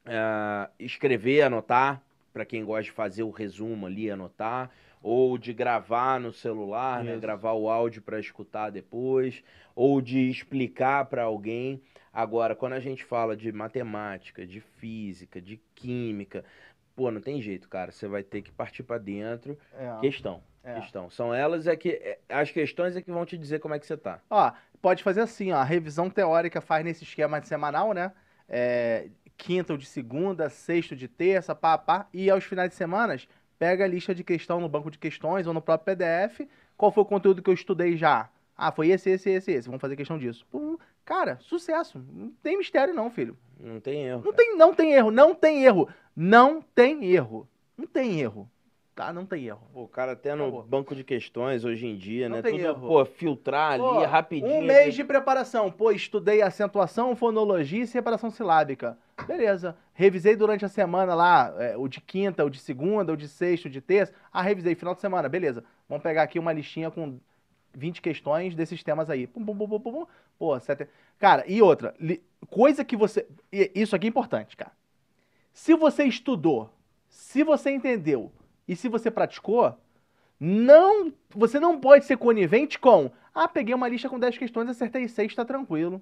B: uh, escrever, anotar, para quem gosta de fazer o resumo ali, anotar, ou de gravar no celular, né? gravar o áudio para escutar depois, ou de explicar para alguém. Agora, quando a gente fala de matemática, de física, de química, pô, não tem jeito, cara, você vai ter que partir para dentro. É. Questão. É. Questão. São elas é que é, as questões é que vão te dizer como é que você tá.
A: Ó, pode fazer assim, ó, a revisão teórica faz nesse esquema de semanal, né? É, quinta ou de segunda, sexto de terça, pá, pá, e aos finais de semanas pega a lista de questão no banco de questões ou no próprio PDF, qual foi o conteúdo que eu estudei já? Ah, foi esse, esse, esse, esse. Vamos fazer questão disso. Pum, Cara, sucesso. Não tem mistério, não, filho. Não tem erro. Não tem, não tem erro, não tem erro. Não tem erro. Não tem erro.
B: Tá, não tem erro. Pô, cara, até no Acabou. banco de questões hoje em dia, não né? Tem Tudo, erro. Pô, filtrar pô, ali rapidinho. Um mês de
A: preparação. Pô, estudei acentuação, fonologia e separação silábica. Beleza. Revisei durante a semana lá, é, o de quinta, o de segunda, o de sexta, o de terça. Ah, revisei final de semana. Beleza. Vamos pegar aqui uma listinha com 20 questões desses temas aí. Pum, pum, pum, pum, pum, pum. Pô, sete... Cara, e outra, li... coisa que você. Isso aqui é importante, cara. Se você estudou, se você entendeu e se você praticou, não, você não pode ser conivente com. Ah, peguei uma lista com 10 questões, acertei 6, tá tranquilo.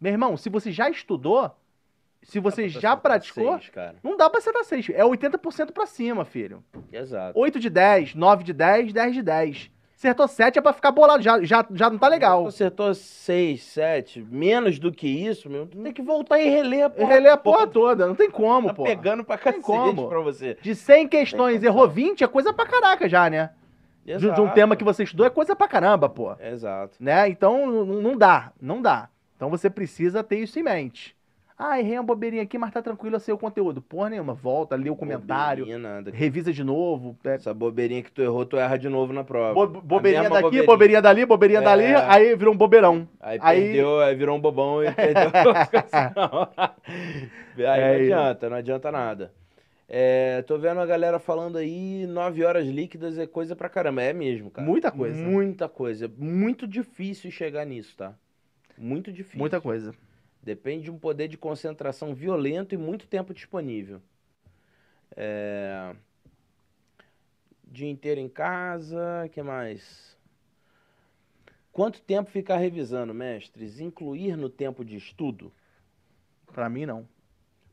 A: Meu irmão, se você já estudou, se você já praticou, seis, não dá pra acertar 6. É 80% pra cima, filho. Exato. 8 de 10, 9 de 10, 10 de 10. Acertou 7 é pra ficar bolado, já, já,
B: já não tá legal. Acertou 6, 7, menos do que isso, meu. Tem
A: que voltar e reler a porra. Reler a porra, porra toda, não tem como, tá pô.
B: pegando pra cacete como. pra você. De
A: 100 questões, errou 20, é coisa pra caraca já, né?
B: Exato. De, um tema
A: que você estudou é coisa pra caramba, pô. Exato. Né? Então, não dá, não dá. Então você precisa ter isso em mente. Ah, errei uma bobeirinha aqui, mas tá tranquilo, eu sei o conteúdo. Porra nenhuma, volta, lê o comentário,
B: revisa de novo. É... Essa bobeirinha que tu errou, tu erra de novo na prova. Bo bobeirinha daqui, bobeirinha. bobeirinha dali, bobeirinha é... dali, aí virou um bobeirão. Aí, aí... perdeu, aí virou um bobão e <laughs> perdeu. <laughs> aí é... não adianta, não adianta nada. É, tô vendo a galera falando aí, 9 horas líquidas é coisa pra caramba. É mesmo, cara. Muita coisa. Muita coisa. Muito difícil chegar nisso, tá? Muito difícil. Muita coisa. Depende de um poder de concentração violento e muito tempo disponível. É... Dia inteiro em casa, que mais? Quanto tempo ficar revisando, mestres? Incluir no tempo de estudo? Para mim, não.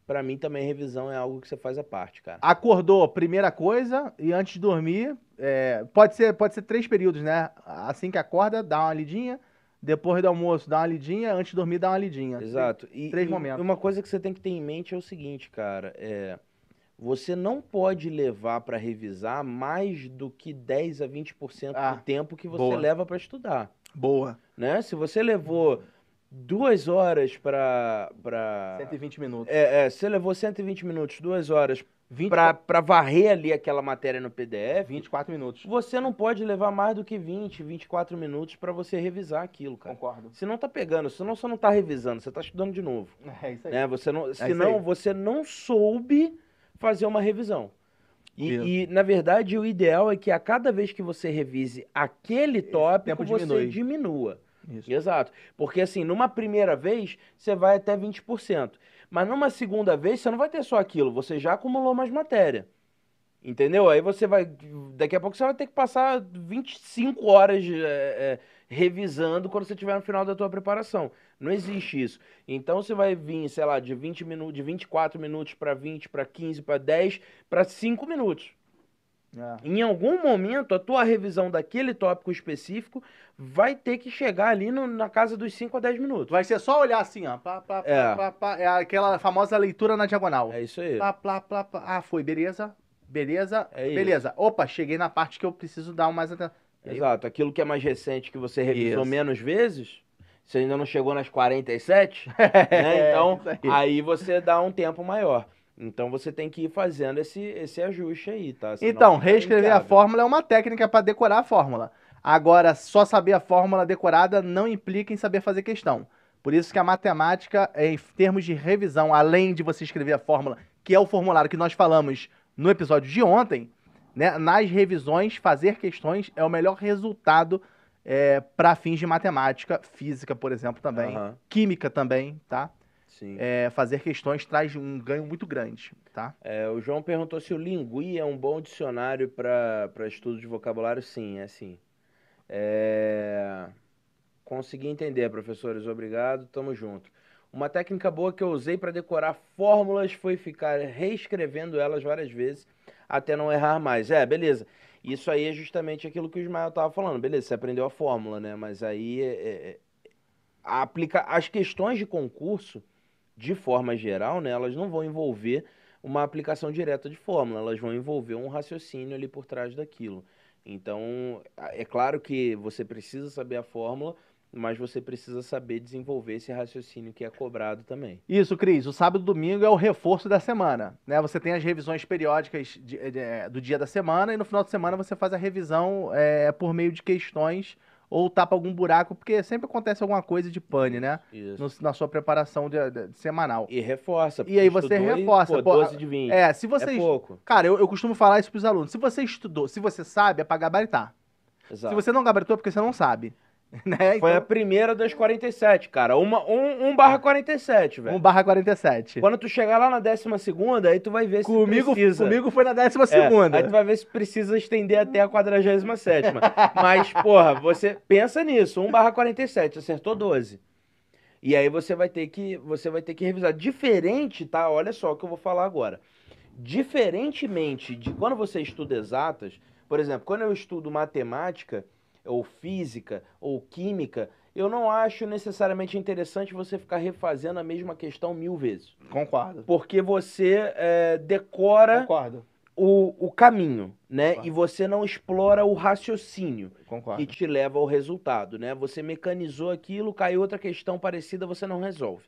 B: Para mim também revisão é algo que você faz à parte, cara.
A: Acordou, primeira coisa, e antes de dormir, é, pode, ser, pode ser três períodos, né? Assim que acorda, dá uma
B: lidinha depois do almoço, dá uma lidinha, antes de dormir, dá uma lidinha. Exato. E, Três e momentos. Uma coisa que você tem que ter em mente é o seguinte, cara, é você não pode levar para revisar mais do que 10 a 20% ah, do tempo que você boa. leva para estudar. Boa. Né? Se você levou duas horas para. Pra... 120 minutos. É, é, você levou 120 minutos, duas horas 20... para varrer ali aquela matéria no PDF. 24 minutos. Você não pode levar mais do que 20, 24 minutos para você revisar aquilo, cara. Concordo. Se não tá pegando, não você não tá revisando, você tá estudando de novo. É, é isso aí. Né? Você não, é senão você não soube fazer uma revisão. E, e, na verdade, o ideal é que a cada vez que você revise aquele tópico, você diminui. diminua. Isso. Exato. Porque, assim, numa primeira vez, você vai até 20%. Mas numa segunda vez você não vai ter só aquilo, você já acumulou mais matéria. Entendeu? Aí você vai. Daqui a pouco você vai ter que passar 25 horas é, é, revisando quando você tiver no final da tua preparação. Não existe isso. Então você vai vir, sei lá, de 20 minutos, de 24 minutos para 20, para 15, para 10, para 5 minutos. É. Em algum momento, a tua revisão daquele tópico específico vai ter que chegar ali no, na casa dos 5 a 10 minutos. Vai ser só olhar assim, ó. Pá, pá, é. Pá,
A: plá, é aquela famosa leitura na diagonal. É isso aí. Pá, pá, pá, pá. Ah, foi, beleza. Beleza. É beleza. Isso. Opa, cheguei na parte que eu preciso dar mais atenção.
B: Exato. Aquilo que é mais recente, que você revisou isso. menos vezes, você ainda não chegou nas 47, <laughs> né? Então, é, aí. aí você dá um tempo maior. Então você tem que ir fazendo esse, esse ajuste aí, tá? Senão então, reescrever a
A: fórmula é uma técnica para decorar a fórmula. Agora, só saber a fórmula decorada não implica em saber fazer questão. Por isso que a matemática, em termos de revisão, além de você escrever a fórmula, que é o formulário que nós falamos no episódio de ontem, né, nas revisões, fazer questões é o melhor resultado é, eh, para fins de matemática, física, por exemplo, também, uhum. química também, tá? é, fazer questões traz um ganho muito grande, tá?
B: É, o João perguntou se o Lingui é um bom dicionário para estudo de vocabulário. Sim, é sim. É... Consegui entender, professores. Obrigado, tamo junto. Uma técnica boa que eu usei para decorar fórmulas foi ficar reescrevendo elas várias vezes até não errar mais. É, beleza. Isso aí é justamente aquilo que o Ismael estava falando. Beleza, você aprendeu a fórmula, né? Mas aí é, é, é aplica as questões de concurso de forma geral, né, elas não vão envolver uma aplicação direta de fórmula, elas vão envolver um raciocínio ali por trás daquilo. Então, é claro que você precisa saber a fórmula, mas você precisa saber desenvolver esse raciocínio que é cobrado também.
A: Isso, Cris. O sábado e domingo é o reforço da semana. Né? Você tem as revisões periódicas de, é, de, é, do dia da semana e no final de semana você faz a revisão é, por meio de questões ou tapa algum buraco, porque sempre acontece alguma coisa de pane, né? Isso. No, na sua preparação de, de, de semanal. E reforça. E aí você reforça. E, pô, 12 de 20. É, se você. É pouco. Cara, eu, eu costumo falar isso pros alunos. Se você estudou, se você sabe, é pra gabaritar. Exato. Se você não gabaritou, é porque você não sabe. <laughs>
B: Né? Foi a então primeira das 47, cara. Uma, um, um barra 47, velho. 1 barra 47. Quando tu chegar lá na décima segunda, aí tu vai ver comigo, se precisa. Comigo foi na décima é, segunda. É, aí tu vai ver se precisa estender até a 47 Mas, porra, você pensa nisso. 1 barra 47, acertou 12. E aí você vai ter que você vai ter que revisar diferente, tá? Olha só o que eu vou falar agora. Diferentemente de quando você estuda exatas, por exemplo, quando eu estudo matemática, ou física, ou química, eu não acho necessariamente interessante você ficar refazendo a mesma questão mil vezes. Concordo. Porque você é, decora Concordo. O, o caminho, né? Concordo. E você não explora o raciocínio Concordo. que te leva ao resultado, né? Você mecanizou aquilo, caiu outra questão parecida, você não resolve.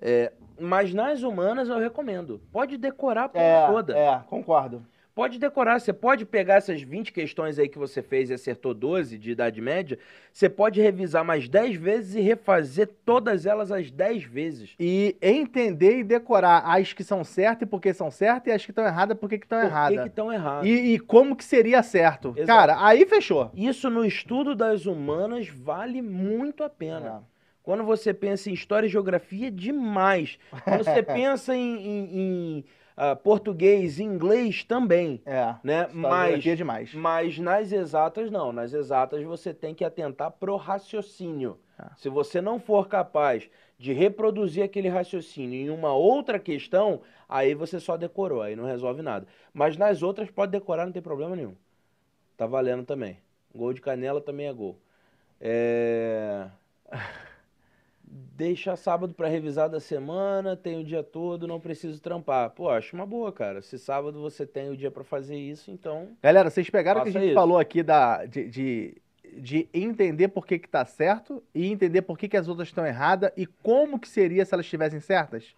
B: É, mas nas humanas eu recomendo. Pode decorar a porra é, toda. É, concordo pode decorar, você pode pegar essas 20 questões aí que você fez e acertou 12 de idade média, você pode revisar mais 10 vezes e refazer todas elas as 10 vezes. E entender
A: e decorar as que são certas e por que são certas e as que estão erradas por que estão erradas. Por que estão erradas. E, e,
B: como que seria certo. Exato. Cara, aí fechou. Isso no estudo das humanas vale muito a pena. É. Quando você pensa em história e geografia, demais. Quando você <laughs> pensa em, em, em Uh, português, inglês também. É. Né? Mas, é demais. mas nas exatas, não. Nas exatas você tem que atentar pro raciocínio. É. Se você não for capaz de reproduzir aquele raciocínio em uma outra questão, aí você só decorou, aí não resolve nada. Mas nas outras pode decorar, não tem problema nenhum. Tá valendo também. Gol de canela também é gol. É. <laughs> deixar sábado para revisar da semana, tem o dia todo, não preciso trampar. Pô, acho uma boa, cara. Se sábado você tem o dia para fazer isso, então.
A: Galera, vocês pegaram o que a gente isso. falou aqui da, de, de, de, entender por que, que tá certo e entender por que, que as outras estão erradas e como que seria se elas estivessem certas?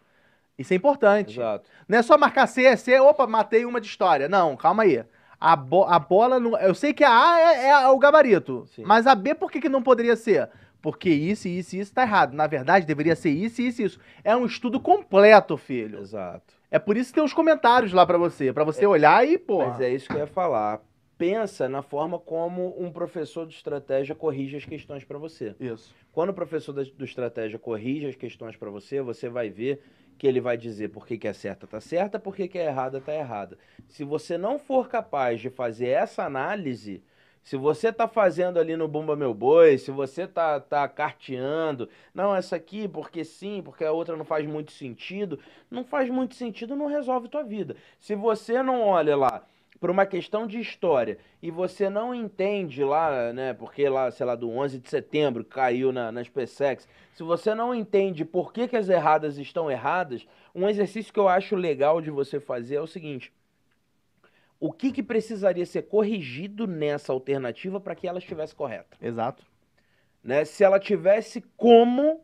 A: Isso é importante. Exato. Não é só marcar C, C, opa, matei uma de história. Não, calma aí. A, bo a bola não. Eu sei que a A é, é o gabarito. Sim. Mas a B por que, que não poderia ser? Porque isso, isso isso tá errado. Na verdade, deveria ser isso, isso isso. É um estudo completo,
B: filho. Exato. É por isso que tem os comentários lá para você, para você é, olhar e, pô. Mas é isso que eu ia falar. Pensa na forma como um professor de estratégia corrige as questões para você. Isso. Quando o professor do estratégia corrige as questões para você, você vai ver que ele vai dizer por que, que é certa tá certa, por que, que é errada tá errada. Se você não for capaz de fazer essa análise, se você tá fazendo ali no Bumba Meu Boi, se você tá, tá carteando, não, essa aqui porque sim, porque a outra não faz muito sentido, não faz muito sentido, não resolve tua vida. Se você não olha lá por uma questão de história e você não entende lá, né, porque lá, sei lá, do 11 de setembro caiu na, na SpaceX, se você não entende por que, que as erradas estão erradas, um exercício que eu acho legal de você fazer é o seguinte, o que, que precisaria ser corrigido nessa alternativa para que ela estivesse correta. Exato. Né? Se ela tivesse como,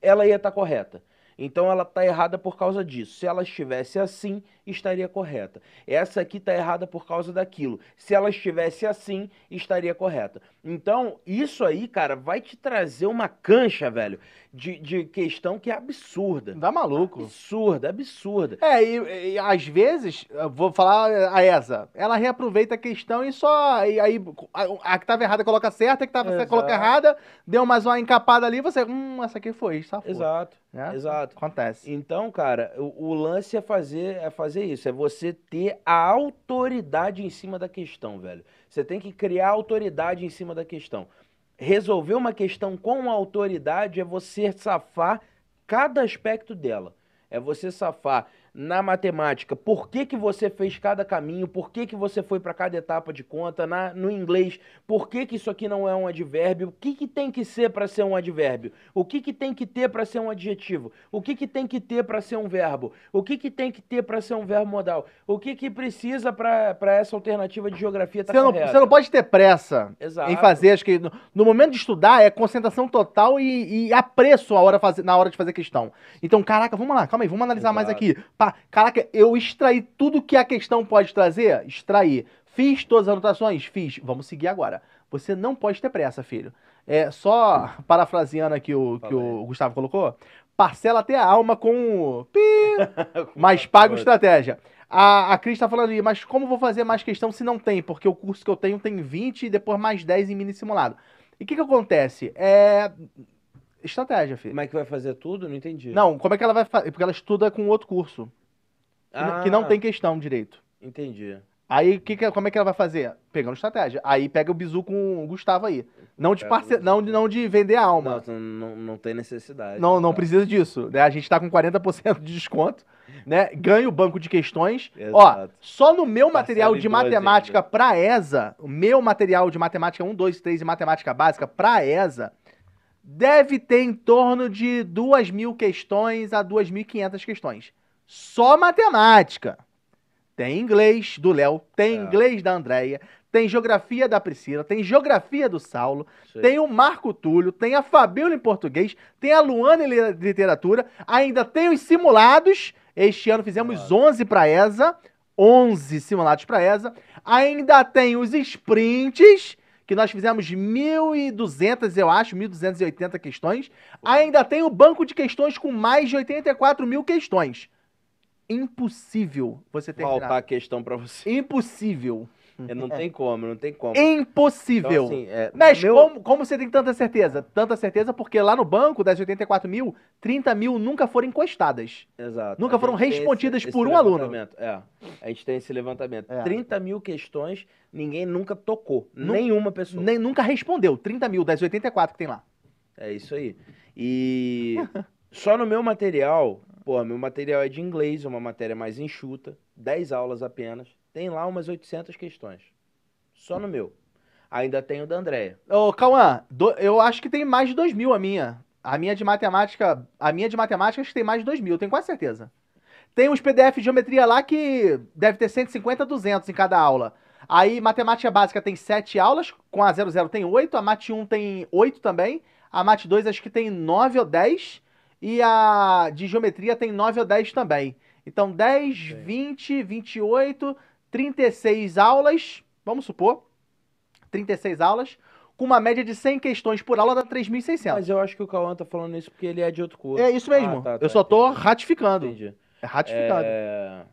B: ela ia estar tá correta. Então ela está errada por causa disso. Se ela estivesse assim, estaria correta. Essa aqui está errada por causa daquilo. Se ela estivesse assim, estaria correta. Então, isso aí, cara, vai te trazer uma cancha, velho, de, de questão que é absurda. Dá maluco. Absurda,
A: absurda. É, e, e às vezes, vou falar a ESA, ela reaproveita a questão e só. E aí, a, a que estava errada coloca certa, a que estava certa coloca errada, deu
B: mais uma encapada ali, você. Hum, essa aqui foi, safou. Exato. Né? Exato. Acontece. Então, cara, o, o lance é fazer, é fazer fazer isso, é você ter a autoridade em cima da questão, velho. Você tem que criar autoridade em cima da questão. Resolver uma questão com autoridade é você safar cada aspecto dela. É você safar na matemática, por que, que você fez cada caminho, por que, que você foi para cada etapa de conta, na, no inglês, por que, que isso aqui não é um advérbio, o que, que tem que ser para ser um advérbio, o que, que tem que ter para ser um adjetivo, o que, que tem que ter para ser um verbo, o que, que tem que ter para ser um verbo modal, o que, que precisa para essa alternativa de geografia tá você correta. não, você não pode
A: ter pressa Exato. em fazer, acho que no, no, momento de estudar é concentração total e, e apreço a hora fazer, na hora de fazer questão. Então, caraca, vamos lá, calma aí, vamos analisar Exato. mais aqui pá. Tá, caraca, eu extraí tudo que a questão pode trazer? Extraí. Fiz todas as anotações? Fiz. Vamos seguir agora. Você não pode ter pressa, filho. É, só parafraseando aqui o que o Gustavo colocou, parcela até a alma com o... <laughs> mas paga estratégia. A, a Cris tá falando ali, mas como vou fazer mais questão se não tem? Porque o curso que eu tenho tem 20 e depois mais 10 em mini simulado. E o que que acontece? É, estratégia, filho. Como é que vai fazer tudo? Não entendi. Não, como é que ela vai fazer? Porque ela estuda com outro curso. Que, ah. que não ah. tem questão direito. Entendi. Aí, que que, como é que ela vai fazer? Pegando estratégia. Aí pega o bizu com o Gustavo aí. Não de, parce... não, não de vender
B: a alma. Não, não, não tem necessidade. Não, não precisa
A: disso. Né? A gente tá com 40% de desconto. Né? Ganha o banco de questões. Exato. Ó, só no meu material de matemática ainda. pra ESA, o meu material de matemática 1, 2, 3 e matemática básica pra ESA, deve ter em torno de 2.000 mil questões a 2.500 questões. Só matemática. Tem inglês do Léo, tem é. inglês da Andréia, tem geografia da Priscila, tem geografia do Saulo, Sim. tem o Marco Túlio, tem a Fabíola em português, tem a Luana em literatura, ainda tem os simulados. Este ano fizemos claro. 11 para ESA, 11 simulados para ESA. Ainda tem os sprints que nós fizemos 1.200, eu acho, 1.280 questões. Ainda tem o banco de questões com mais de 84 mil questões.
B: Impossível você terminar. Faltar questão para você. Impossível. É, não tem como, não tem como. Impossível. Então, assim, é, Mas meu...
A: como, como, você tem tanta certeza? Tanta certeza porque lá no banco, das 84 mil, 30 mil nunca foram encostadas.
B: Exato. Nunca foram respondidas esse, por esse um aluno. É, a gente tem esse levantamento. É. 30 mil questões, ninguém nunca tocou. nenhuma pessoa. Nem, nunca respondeu. 30 mil das 84 que tem lá. É isso aí. E <laughs> só no meu material, pô, meu material é de inglês, é uma matéria mais enxuta, 10 aulas apenas. Tem lá umas 800 questões. Só no meu. Ainda tem o da Andréia.
A: Ô, Cauã, do, eu acho que tem mais de 2 mil a minha. A minha de matemática. A minha de matemática acho que tem mais de 2 mil, tenho quase certeza. Tem uns PDF de geometria lá que deve ter 150, 200 em cada aula. Aí, matemática básica tem 7 aulas, com a 00 tem 8, a mate 1 tem 8 também, a mate 2 acho que tem 9 ou 10, e a de geometria tem 9 ou 10 também. Então, 10, Sim. 20, 28, 36 aulas, vamos supor, 36 aulas, com uma média de 100 questões por aula dá 3.600.
B: Mas eu acho que o Cauã tá falando isso porque ele é de outro curso. É isso mesmo. Ah, tá, tá, eu só
A: tô entendi. ratificando. Entendi.
B: É ratificado. É...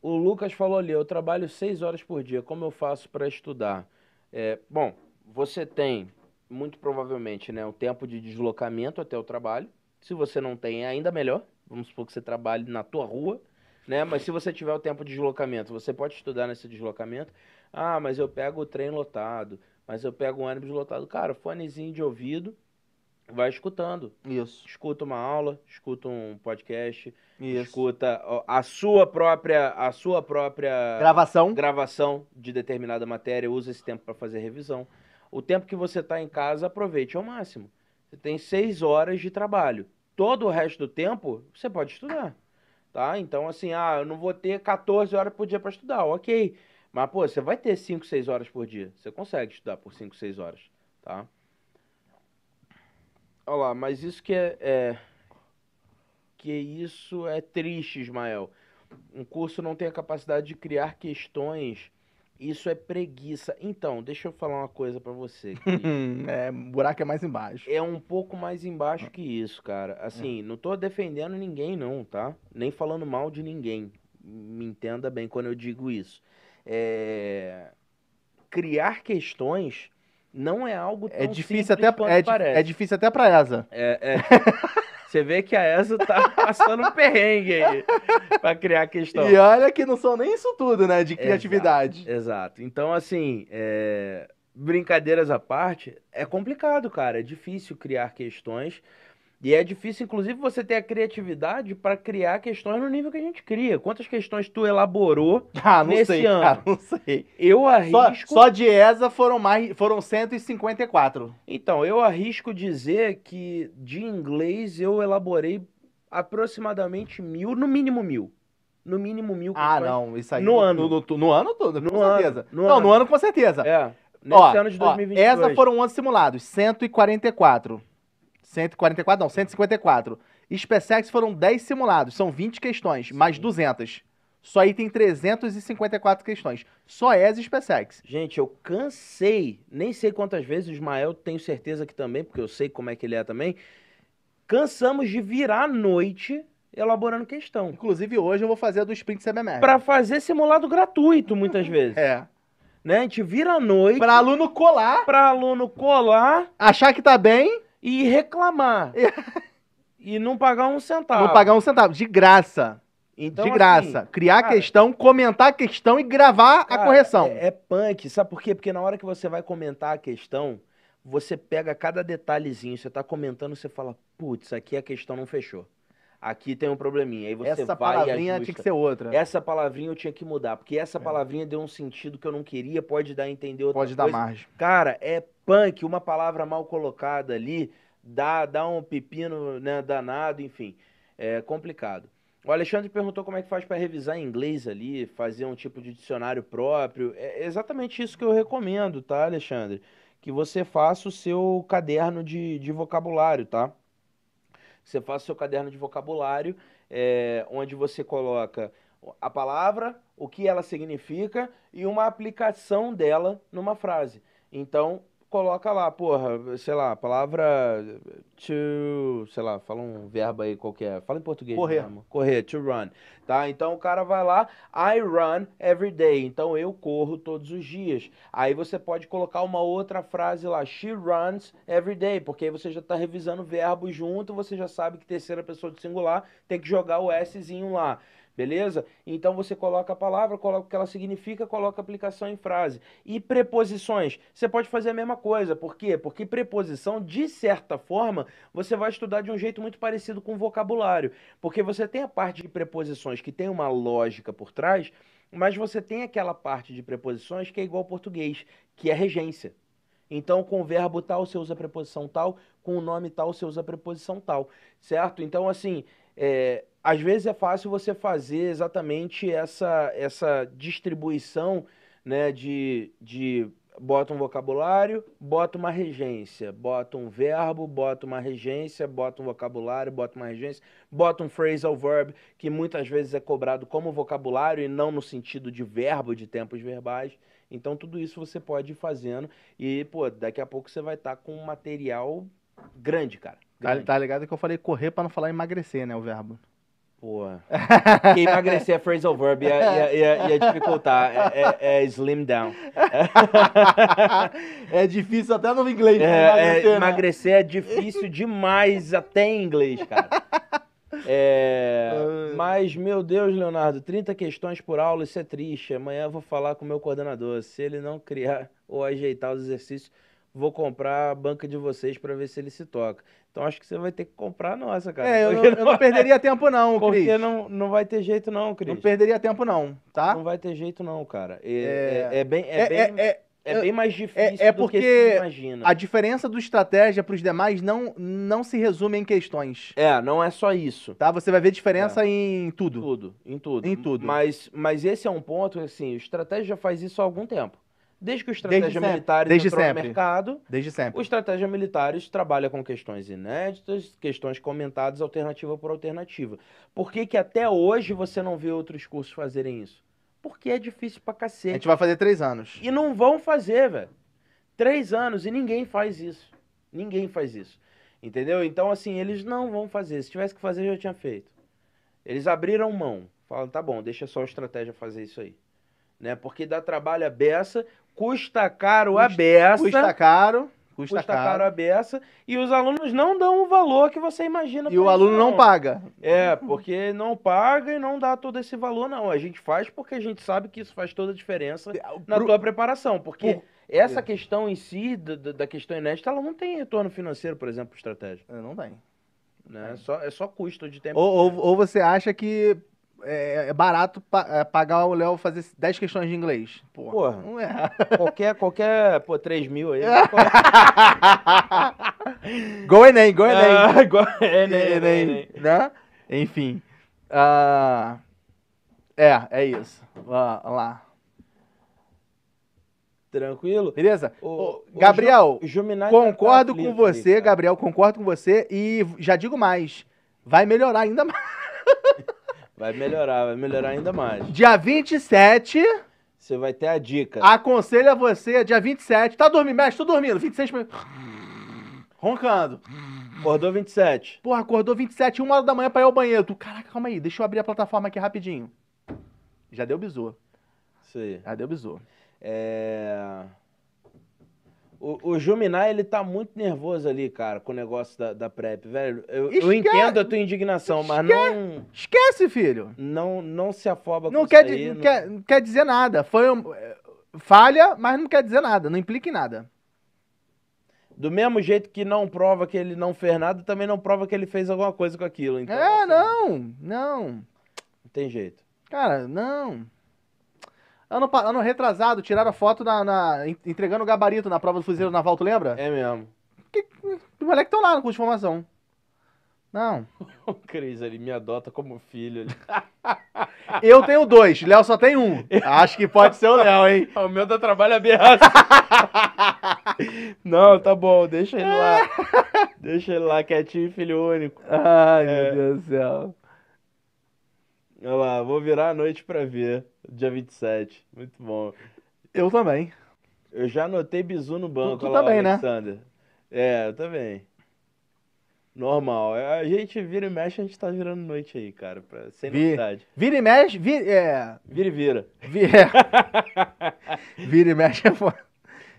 B: O Lucas falou ali, eu trabalho 6 horas por dia, como eu faço para estudar? É, bom, você tem, muito provavelmente, né, o tempo de deslocamento até o trabalho. Se você não tem, é ainda melhor. Vamos supor que você trabalhe na tua rua né? Mas se você tiver o tempo de deslocamento, você pode estudar nesse deslocamento. Ah, mas eu pego o trem lotado, mas eu pego o ônibus lotado. Cara, fonezinho de ouvido, vai escutando. Isso. Escuta uma aula, escuta um podcast, Isso. escuta a sua própria a sua própria gravação gravação de determinada matéria, usa esse tempo para fazer revisão. O tempo que você está em casa, aproveite ao máximo. Você tem seis horas de trabalho. Todo o resto do tempo, você pode estudar tá? Então, assim, ah, eu não vou ter 14 horas por dia para estudar, ok. Mas, pô, você vai ter 5, 6 horas por dia. Você consegue estudar por 5, 6 horas, tá? Olha lá, mas isso que é, é... Que isso é triste, Ismael. Um curso não tem a capacidade de criar questões isso é preguiça. Então, deixa eu falar uma coisa para você. <laughs> é, buraco é mais embaixo. É um pouco mais embaixo que isso, cara. Assim, é. não tô defendendo ninguém, não, tá? Nem falando mal de ninguém. Me entenda bem quando eu digo isso. É... Criar questões não é algo é tão é difícil até, é, é,
A: difícil até pra ESA.
B: É, é. <laughs> Você vê que a ESO tá <laughs> passando um perrengue aí para criar questão. E olha que não são nem isso tudo, né? De criatividade. Exato. exato. Então, assim, é... brincadeiras à parte, é complicado, cara. É difícil criar questões e é difícil, inclusive, você ter a criatividade para criar questões no nível que a gente cria. Quantas questões tu elaborou <laughs> ah, não nesse sei, ano? Cara, não sei. Eu arrisco. Só, só, de ESA foram mais, foram 154. Então, eu arrisco dizer que de inglês eu elaborei aproximadamente mil, no mínimo mil. No mínimo mil. Ah, não, isso aí. No, no ano. No, no, no, ano todo, com
A: certeza. Ano, não, ano. no ano com certeza. É. Nesse ó, ano de 2022. ESA foram 11 simulados, 144. 144 não, 154. SpaceX foram 10 simulados, são 20 questões, Sim. mais 200. Só aí tem 354 questões. Só
B: ESA e SpaceX. Gente, eu cansei, nem sei quantas vezes, o Ismael tenho certeza que também, porque eu sei como é que ele é também. Cansamos de virar a noite elaborando questão. Inclusive hoje eu vou fazer a do Sprint CBMR. Para fazer simulado gratuito, muitas <laughs> é. vezes. é. Né? A gente vira a noite. Para aluno colar. Para aluno colar. Achar que tá bem e reclamar. <laughs> É. e não pagar um centavo. Não pagar um centavo, de graça. Então, de graça. Assim, Criar a questão, comentar a questão e gravar cara, a correção. É, é punk, sabe por quê? Porque na hora que você vai comentar a questão, você pega cada detalhezinho, você tá comentando, você fala, putz, aqui a questão não fechou aqui tem um probleminha. Aí você essa vai palavrinha tinha que ser outra. Essa palavrinha eu tinha que mudar, porque essa é. palavrinha deu um sentido que eu não queria, pode dar a entender outra pode coisa. Pode dar margem. Cara, é punk, uma palavra mal colocada ali, dá, dá um pepino né, danado, enfim, é complicado. O Alexandre perguntou como é que faz para revisar em inglês ali, fazer um tipo de dicionário próprio. É exatamente isso que eu recomendo, tá, Alexandre? Que você faça o seu caderno de, de vocabulário, tá? Você faz o seu caderno de vocabulário, é, onde você coloca a palavra, o que ela significa e uma aplicação dela numa frase. Então, coloca lá, porra, sei lá, palavra to, sei lá, fala um verbo aí qualquer, fala em português. Correr. Mesmo. Correr, to run, tá? Então o cara vai lá, I run every day, então eu corro todos os dias. Aí você pode colocar uma outra frase lá, she runs every day, porque aí você já tá revisando o verbo junto, você já sabe que terceira pessoa de singular tem que jogar o Szinho lá beleza? Então você coloca a palavra, coloca o que ela significa, coloca a aplicação em frase. E preposições, você pode fazer a mesma coisa. Por quê? Porque preposição, de certa forma, você vai estudar de um jeito muito parecido com vocabulário, porque você tem a parte de preposições que tem uma lógica por trás, mas você tem aquela parte de preposições que é igual ao português, que é regência. Então, com o verbo tal, você usa a preposição tal, com o nome tal, você usa a preposição tal, certo? Então, assim, é, às vezes é fácil você fazer exatamente essa, essa distribuição né, de, de bota um vocabulário, bota uma regência, bota um verbo, bota uma regência, bota um vocabulário, bota uma regência, bota um phrasal verb, que muitas vezes é cobrado como vocabulário e não no sentido de verbo, de tempos verbais. Então tudo isso você pode ir fazendo e, pô, daqui a pouco você vai estar tá com um material grande, cara. Tá, tá,
A: ligado que eu falei correr pra não falar emagrecer, né? O verbo.
B: Pô. Porque <laughs> emagrecer é phrasal verb e é, ia, dificultar. É, é, é, slim down. <laughs> é difícil até no inglês. Né, é, é, emagrecer, é, emagrecer é difícil demais até em inglês, cara. É, mas, meu Deus, Leonardo, 30 questões por aula, isso é triste. Amanhã eu vou falar com o meu coordenador. Se ele não criar ou ajeitar os exercícios, vou comprar a banca de vocês para ver se ele se toca. Então acho que você vai ter que comprar a nossa, cara. É, eu não, <laughs> eu não perderia tempo não, <laughs> Cris. Porque não, não vai ter jeito não, Cris. Não perderia tempo não, tá? Não vai ter jeito não, cara. É, é, é bem... É, é bem... É, é, é bem mais é, difícil é, porque do que imagina. A diferença do estratégia para
A: os demais não, não se resume em questões.
B: É, não é só isso. Tá? Você vai ver diferença é. em tudo. Tudo, em tudo. Em tudo. Mas, mas esse é um ponto, assim, o estratégia já faz isso há algum tempo. Desde que o estratégia militar entrou sempre. no mercado, desde sempre. o estratégia militar trabalha com questões inéditas, questões comentadas alternativa por alternativa. Por que, que até hoje você não vê outros cursos fazerem isso? Porque é difícil pra cacete. A gente vai fazer três anos. E não vão fazer, velho. Três anos e ninguém faz isso. Ninguém faz isso. Entendeu? Então, assim, eles não vão fazer. Se tivesse que fazer, já tinha feito. Eles abriram mão. Falam, tá bom, deixa só a estratégia fazer isso aí né? Porque dá trabalho a beça, custa caro a beça. Custa caro. Custa, custa caro. caro a beça. E os alunos não dão o valor que você imagina. E o aluno não. não paga. É, porque não paga e não dá todo esse valor, não. A gente faz porque a gente sabe que isso faz toda a diferença é, na Pro... tua preparação. Porque Por... essa é. questão em si, da, da questão inédita, ela não tem retorno financeiro, por exemplo, estratégia. É, não tem. Né? É. Só, é só custo de tempo. Ou, ou, ou, você acha
A: que é, é, barato é, pagar o Léo fazer 10 questões de inglês. Porra. Porra. Não é.
B: <laughs> Qualquer, qualquer, pô, 3 mil aí. É. <laughs> go Enem, go Enem. Ah, <laughs> go Enem, Enem, Enem, Né? Enfim.
A: Uh, é, é isso. Vamos lá. Tranquilo? Beleza? O, Gabriel, o tá concordo com você, Gabriel, concordo com você. E já digo mais, vai melhorar ainda mais.
B: Vai melhorar, vai melhorar ainda mais. Dia
A: 27.
B: Você vai ter a dica.
A: Aconselho a você, dia 27. Tá dormindo, mexe, Tô dormindo. 26
B: Roncando. Acordou 27.
A: Porra, acordou 27, uma hora da manhã pra ir ao banheiro. Tu, caraca, calma aí, deixa eu abrir a plataforma aqui rapidinho.
B: Já deu bizu. Isso aí. Já deu bizu. É. O, o Juminar, ele tá muito nervoso ali, cara, com o negócio da, da PrEP, velho. Eu, Esque... eu entendo a tua indignação, Esque... mas não.
A: Esquece, filho. Não, não se afoba não com quer isso. Aí, não, quer, não quer dizer nada. Foi um... Eh,
B: falha, mas não quer dizer nada. Não implica em nada. Do mesmo jeito que não prova que ele não fez nada, também não prova que ele fez alguma coisa com aquilo. Então, é, assim, não, não. Não tem jeito. Cara, não. Ano, ano retrasado,
A: tiraram a foto na, na, entregando o gabarito na prova do Fuzileiro Naval, tu lembra? É mesmo. Que, moleque tão estão lá no curso de formação. Não. <laughs>
B: O Cris ali me adota como filho.
A: <laughs> Eu tenho dois, Léo só tem um. Acho que pode ser o Léo, hein? <laughs> O meu
B: dá trabalho aberto. Não, tá bom, deixa ele lá. Deixa ele lá quietinho, filho único. Ai, é. meu Deus do céu. Olha lá, vou virar a noite pra ver. Dia 27. Muito bom. Eu também. Eu já anotei bizu no banco. Tu, tu também, tá Alexander. né? É, eu também. Normal. A gente vira e mexe, a gente tá virando noite aí, cara. Pra... Sem Vi... novidade.
A: Vira e mexe, vira. É...
B: Vira e vira. Vi... É. <laughs>
A: vira e mexe é foda.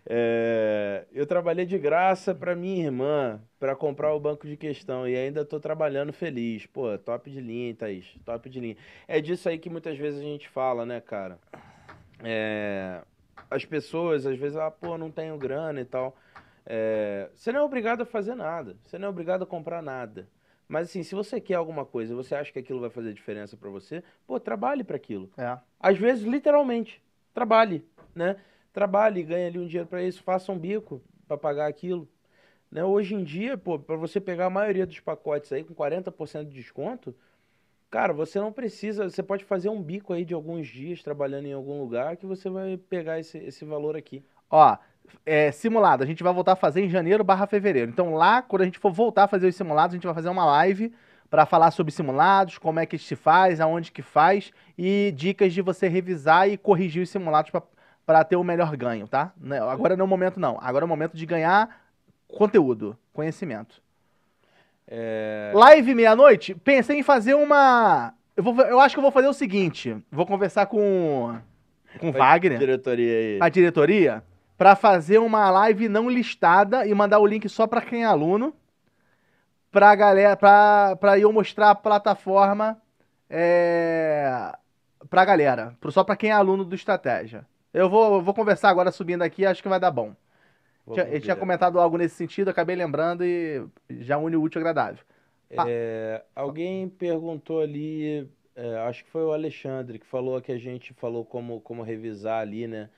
B: É, eu trabalhei de graça para minha irmã para comprar o banco de questão e ainda estou trabalhando feliz. Pô, top de linha, Thaís, top de linha. É disso aí que muitas vezes a gente fala, né, cara? É, as pessoas, às vezes, ah, pô, não tenho grana e tal. É, você não é obrigado a fazer nada, você não é obrigado a comprar nada. Mas assim, se você quer alguma coisa, você acha que aquilo vai fazer diferença para você, pô, trabalhe para aquilo. É. Às vezes, literalmente, trabalhe, né? trabalhe, ganhe ali um dinheiro para isso, faça um bico para pagar aquilo. Né? Hoje em dia, pô, para você pegar a maioria dos pacotes aí com 40% de desconto, cara, você não precisa, você pode fazer um bico aí de alguns dias trabalhando em algum lugar que você vai pegar esse, esse valor aqui.
A: Ó, é, simulado, a gente vai voltar a fazer em janeiro barra fevereiro. Então lá, quando a gente for voltar a fazer os simulados, a gente vai fazer uma live para falar sobre simulados, como é que se faz, aonde que faz e dicas de você revisar e corrigir os simulados para para ter o melhor ganho, tá? Né, agora não é o momento, não. Agora é o momento de ganhar conteúdo, conhecimento.
B: É... Live
A: meia-noite? Pensei em fazer uma. Eu, vou, eu acho que eu vou fazer o seguinte: vou conversar com. Com Foi Wagner.
B: Diretoria aí. A
A: diretoria. Pra fazer uma live não listada e mandar o link só pra quem é aluno. Pra galera. Pra, pra eu mostrar a plataforma. É, pra galera. Só pra quem é aluno do Estratégia. Eu vou, vou conversar agora subindo aqui, acho que vai dar bom. Tinha, ele tinha comentado algo nesse sentido, acabei lembrando e já une o útil ao agradável.
B: Ah. É, alguém perguntou ali, é, acho que foi o Alexandre, que falou que a gente falou como, como revisar ali, né?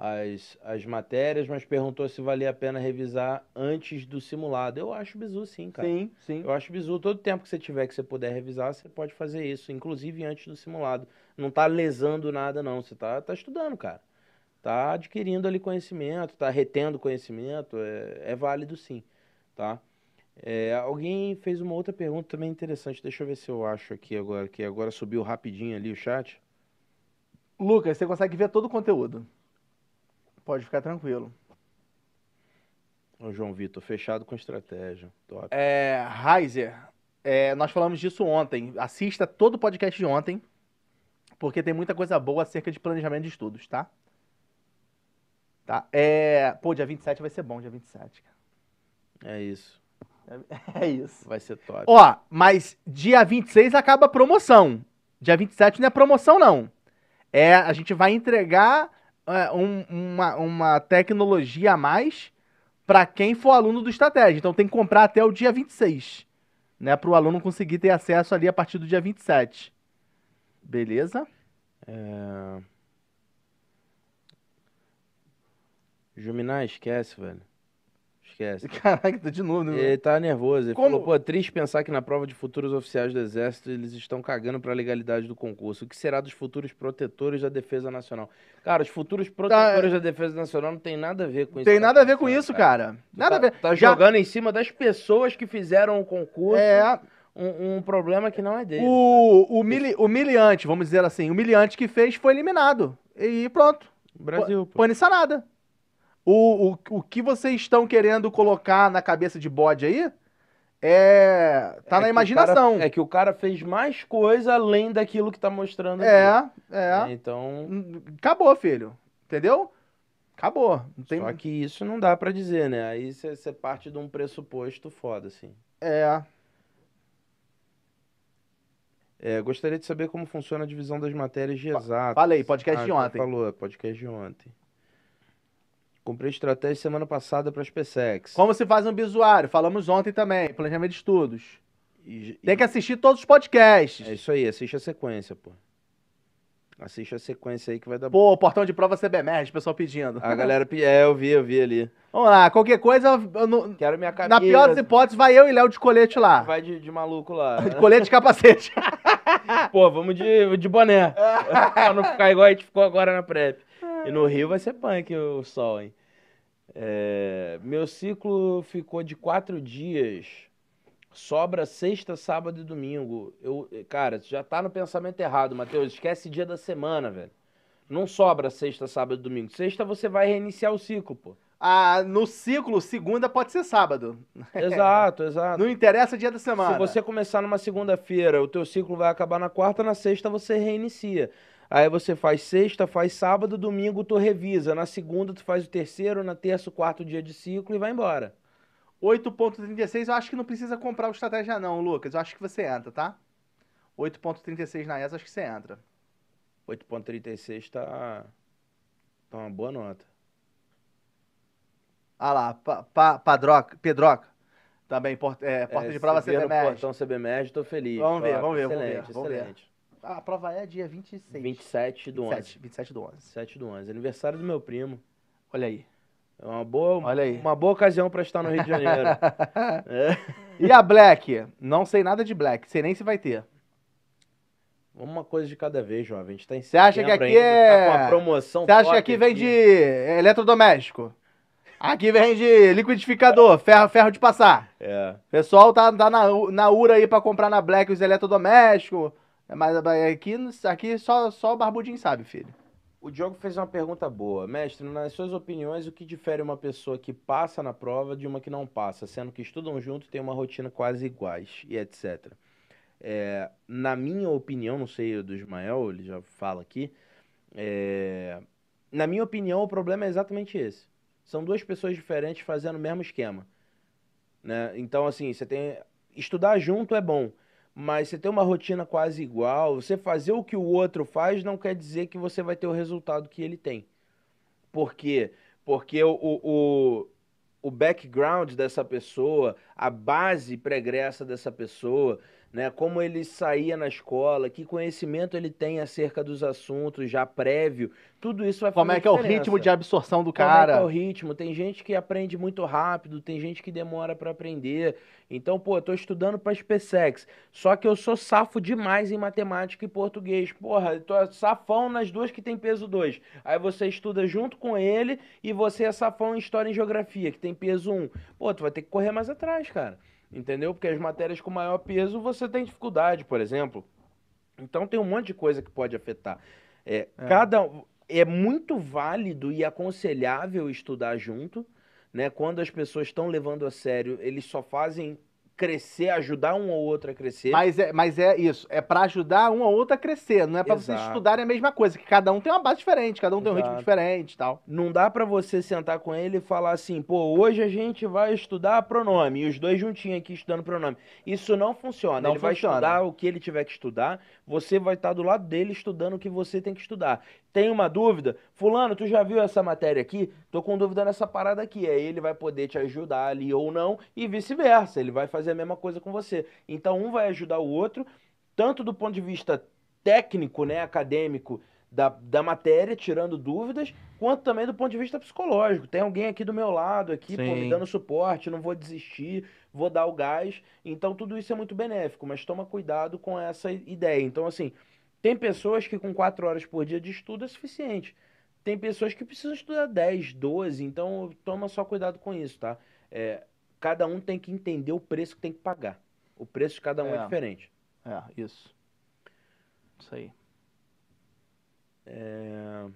B: As, as matérias, mas perguntou se valia a pena revisar antes do simulado. Eu acho bizu, sim, cara. Sim, sim. Eu acho bizu. Todo tempo que você tiver que você puder revisar, você pode fazer isso, inclusive antes do simulado. Não tá lesando nada, não. Você tá, tá estudando, cara está adquirindo ali conhecimento, está retendo conhecimento, é, é, válido sim, tá? É, alguém fez uma outra pergunta também interessante, deixa eu ver se eu acho aqui agora, que agora subiu rapidinho ali o chat.
A: Lucas, você consegue ver todo o conteúdo. Pode ficar tranquilo.
B: Ô João Vitor, fechado com estratégia. Top.
A: É, Heiser, é, nós falamos disso ontem. Assista todo o podcast de ontem, porque tem muita coisa boa acerca de planejamento de estudos, tá? Tá? É... Pô, dia 27 vai ser bom, dia 27, cara. É isso. É, <laughs> é isso. Vai ser top. Ó, mas dia 26 acaba a promoção. Dia 27 não é promoção, não. É, a gente vai entregar é, um, uma, uma tecnologia a mais para quem for aluno do Estratégia. Então tem que comprar até o dia 26, né? Para o aluno conseguir ter acesso ali a partir do dia 27.
B: Beleza? É... Juminar, esquece, velho. Esquece. <laughs> Caraca, tá de novo, né? Ele tá nervoso. Ele Como? falou, pô, é triste pensar que na prova de futuros oficiais do Exército eles estão cagando pra legalidade do concurso. O que será dos futuros protetores da Defesa Nacional? Cara, os futuros tá, protetores é. da Defesa Nacional não tem nada a ver com isso. Tem nada tá a
A: ver com isso, cara. cara. Nada tá, a
B: ver. Tá Já... jogando em cima das pessoas que fizeram o concurso. É. Um, um problema que não é dele. O,
A: cara. humili humilhante, vamos dizer assim, o humilhante que fez foi eliminado. E pronto. Brasil, Pô, pô. Pane sanada. O, o, o que vocês estão querendo colocar na cabeça de bode aí
B: é. tá é na imaginação. Cara, é que o cara fez mais coisa além daquilo que tá mostrando é, aqui. É, é. Né, então. Acabou, filho. Entendeu? Acabou. Não tem... Só que isso não dá para dizer, né? Aí você parte de um pressuposto foda, assim. É. é. Gostaria de saber como funciona a divisão das matérias de exatas. Falei, podcast ah, de ontem. Falou, é podcast de ontem. Comprei estratégia semana passada para as PSEX. Como se faz um bisuário? Falamos
A: ontem também, planejamento de estudos. E, Tem que assistir todos os podcasts. É isso aí, assiste a
B: sequência, pô. Assiste a sequência aí que vai dar Pô, portão de prova CBMR, o pessoal pedindo. A galera, é, eu vi, eu vi ali.
A: Vamos lá, qualquer coisa.
B: Não... Quero minha camisa. Na pior das
A: hipóteses, vai eu e Léo de colete lá.
B: Vai de, de maluco lá. <laughs> De colete e capacete. <laughs> Pô, vamos de, de boné. <laughs> pra não ficar igual a gente ficou agora na PrEP. E no Rio vai ser punk o sol, hein? É, meu ciclo ficou de quatro dias. Sobra sexta, sábado e domingo. Eu, cara, já tá no pensamento errado, Matheus. Esquece dia da semana, velho. Não sobra sexta, sábado e domingo. Sexta você vai reiniciar o ciclo, pô. Ah, no ciclo, segunda pode ser sábado. <laughs> Exato, exato. Não interessa o dia da semana. Se você começar numa segunda-feira, o teu ciclo vai acabar na quarta, na sexta você reinicia. Aí você faz sexta, faz sábado, domingo tu revisa. Na segunda tu faz o terceiro, na terça o quarto dia de ciclo e vai embora. 8.36,
A: eu acho que não precisa comprar o estratégia não, Lucas. Eu acho que você entra, tá? 8.36 na ESA, acho que você entra. 8.36 tá... tá uma boa nota. Ah lá, pa, pa, Padroca, Pedroca.
B: Também, porta, é, porta é, de prova CBMED. Portão CBMED, tô feliz. Vamos ver, vamos ver, excelente, vamos ver. Excelente. Vamos ver. A prova é dia 26. 27 do 27, 11. 27 do 11. 27 do 11. Aniversário do meu primo. Olha aí. É uma boa, Olha aí. Uma boa ocasião para estar no Rio de Janeiro. <laughs>
A: é. E a Black? Não sei nada de Black. Sei nem se vai ter.
B: Vamos uma coisa de cada vez, jovem. A gente tá em Você acha que aqui ainda, tá é. Tá promoção. Você acha que aqui vem de
A: eletrodoméstico? Aqui vem de liquidificador, ferro, ferro de passar. É. Pessoal tá, tá na, na URA aí pra comprar na Black os eletrodomésticos. Mas aqui, aqui só, só o Barbudinho sabe, filho.
B: O Diogo fez uma pergunta boa. Mestre, nas suas opiniões, o que difere uma pessoa que passa na prova de uma que não passa, sendo que estudam junto, têm uma rotina quase iguais e etc. É, na minha opinião, não sei do Ismael, ele já fala aqui. É, na minha opinião, o problema é exatamente esse. São duas pessoas diferentes fazendo o mesmo esquema. Né? Então, assim, você tem. Estudar junto é bom mas você tem uma rotina quase igual, você fazer o que o outro faz não quer dizer que você vai ter o resultado que ele tem. Por quê? Porque o, o, o background dessa pessoa, a base pregressa dessa pessoa, né? Como ele saía na escola, que conhecimento ele tem acerca dos assuntos já prévio, tudo isso vai Como é que é o ritmo de absorção do cara? Como é, que é o ritmo? Tem gente que aprende muito rápido, tem gente que demora para aprender. Então, pô, eu tô estudando para SpaceX, só que eu sou safo demais em matemática e português. Porra, eu tô safão nas duas que tem peso 2. Aí você estuda junto com ele e você é safão em história e geografia, que tem peso 1. Um. Pô, tu vai ter que correr mais atrás, cara entendeu? Porque as matérias com maior peso você tem dificuldade, por exemplo. Então tem um monte de coisa que pode afetar. É, é. Cada é muito válido e aconselhável estudar junto, né? Quando as pessoas estão levando a sério, eles só fazem crescer, ajudar um ou outro a crescer. Mas é, mas é isso, é
A: para ajudar um ou outro a
B: crescer, não é para vocês estudarem a mesma coisa, que cada um tem uma base diferente, cada um Exato. tem um ritmo diferente tal. Não dá para você sentar com ele e falar assim, pô, hoje a gente vai estudar pronome, e os dois juntinhos aqui estudando pronome. Isso não funciona, não ele funciona. vai estudar o que ele tiver que estudar, você vai estar do lado dele estudando o que você tem que estudar tem uma dúvida? Fulano, tu já viu essa matéria aqui? Tô com dúvida nessa parada aqui. Aí ele vai poder te ajudar ali ou não, e vice-versa. Ele vai fazer a mesma coisa com você. Então um vai ajudar o outro, tanto do ponto de vista técnico, né, acadêmico da, da matéria, tirando dúvidas, quanto também do ponto de vista psicológico. Tem alguém aqui do meu lado, aqui, pô, me dando suporte, não vou desistir, vou dar o gás. Então tudo isso é muito benéfico, mas toma cuidado com essa ideia. Então, assim, tem pessoas que com 4 horas por dia de estudo é suficiente. Tem pessoas que precisam estudar 10, 12, então toma só cuidado com isso, tá? É, cada um tem que entender o preço que tem que pagar. O preço de cada um é, é diferente. É, isso. Isso aí. É...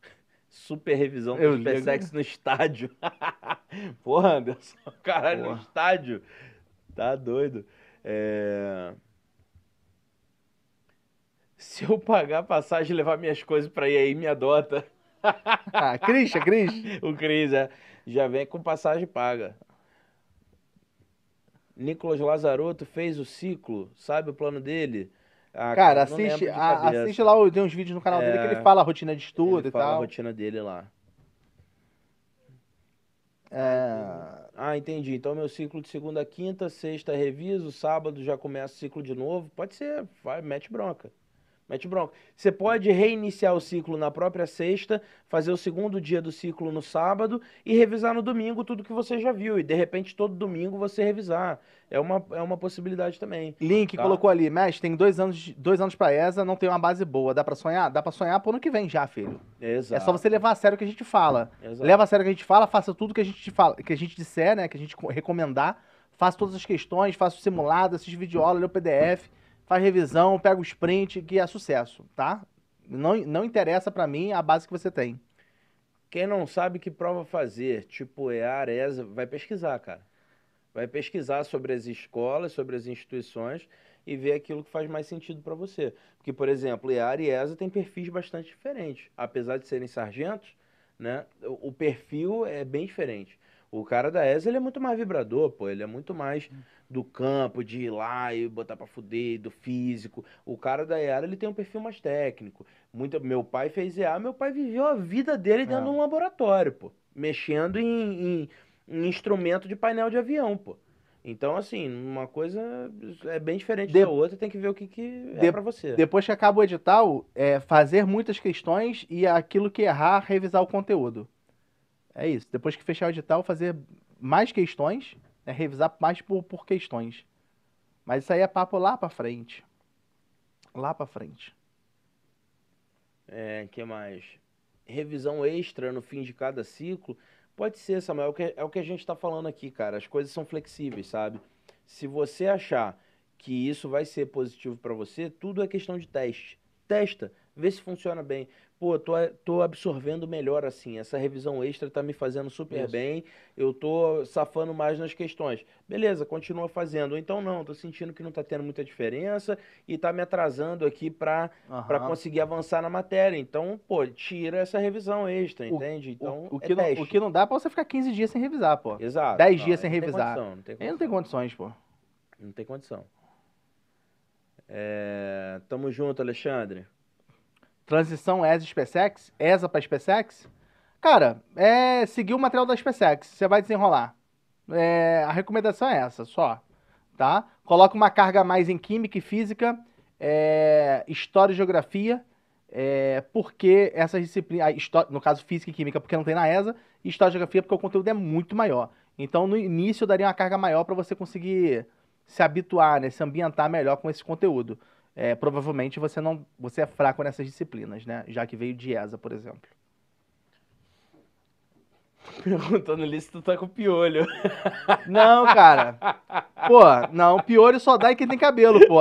B: <laughs> Super revisão do SpaceX no estádio. <laughs> Porra, Anderson, caralho, Porra. no estádio. Tá doido. É... Se eu pagar a passagem e levar minhas coisas pra ir aí, me adota. Ah, Cris, Cris? <laughs> O Cris, é. Já vem com passagem paga. Nicolas Lazarotto fez o ciclo, sabe o plano dele? Ah, cara, assiste, a, assiste
A: lá, tem uns vídeos no canal é, dele que ele é. fala a rotina de estudo e fala tal. a
B: rotina dele lá. É... Ah, entendi. Então meu ciclo de segunda a quinta, sexta reviso, sábado já começa o ciclo de novo. Pode ser, vai, mete bronca. Mete bronca. Você pode reiniciar o ciclo na própria sexta, fazer o segundo dia do ciclo no sábado e revisar no domingo tudo que você já viu. E de repente todo domingo você revisar. É uma, é uma possibilidade também. Link tá. colocou
A: ali, mestre, tem dois anos, dois anos pra ESA, não tem uma base boa. Dá para sonhar? Dá para sonhar pro ano que vem já, filho.
B: Exato. É só você
A: levar a sério o que a gente fala. Exato. Leva a sério o que a gente fala, faça tudo que a gente fala, que a gente disser, né? Que a gente recomendar. Faça todas as questões, faça o simulado, assiste aula, lê o PDF faz revisão, pega o sprint que é sucesso, tá? Não, não interessa para mim a base que você tem. Quem
B: não sabe que prova fazer, tipo EAR, ESA, vai pesquisar, cara. Vai pesquisar sobre as escolas, sobre as instituições e ver aquilo que faz mais sentido para você. Porque, por exemplo, EAR e ESA têm perfis bastante diferentes. Apesar de serem sargentos, né, o perfil é bem diferente. O cara da ESA ele é muito mais vibrador, pô, ele é muito mais do campo, de ir lá e botar pra fuder, do físico. O cara da EA ele tem um perfil mais técnico. Muito, meu pai fez EA, meu pai viveu a vida dele dentro é. de um laboratório, pô. Mexendo em, em, em instrumento de painel de avião, pô. Então, assim, uma coisa é bem diferente de... da outra, tem que ver o que, que é de... é para você. Depois
A: que acaba o edital, é fazer muitas questões e aquilo que errar, revisar o conteúdo. É isso. Depois que fechar o edital, fazer mais questões né? Revisar mais por, por questões. Mas isso aí é papo lá pra frente. Lá pra frente.
B: É, que mais? Revisão extra no fim de cada ciclo. Pode ser, Samuel, é o que, é o que a gente está falando aqui, cara. As coisas são flexíveis, sabe? Se você achar que isso vai ser positivo para você, tudo é questão de teste. Testa, vê se funciona bem pô, tô, tô absorvendo melhor assim. Essa revisão extra tá me fazendo super Isso. bem, eu tô safando mais nas questões. Beleza, continua fazendo. Ou então não, tô sentindo que não tá tendo muita diferença e tá me atrasando aqui pra, uhum. conseguir avançar na matéria. Então, pô, tira essa revisão extra, o, entende? Então, o, o é que é não, o que não dá pra você ficar 15 dias sem revisar, pô. Exato. 10 não, dias sem revisar. Condição, não tem condição. não tem condições, pô. Não tem condição. É... Tamo junto, Alexandre
A: transição é ESA-SpaceX, ESA para SpaceX, cara, é seguir o material da SpaceX, você vai desenrolar. É, a recomendação é essa, só, tá? Coloca uma carga mais em química e física, é, história e geografia, é, porque essas disciplinas, no caso física e química, porque não tem na ESA, e história e geografia porque o conteúdo é muito maior. Então, no início, eu daria uma carga maior para você conseguir se habituar, né, se ambientar melhor com esse conteúdo é, provavelmente você não você é fraco nessas disciplinas, né? Já que veio de ESA, por exemplo.
B: <laughs> Perguntando ali se tu tá com piolho. <laughs>
A: Não, cara. Pô, não, piolho só dá em quem tem cabelo, pô.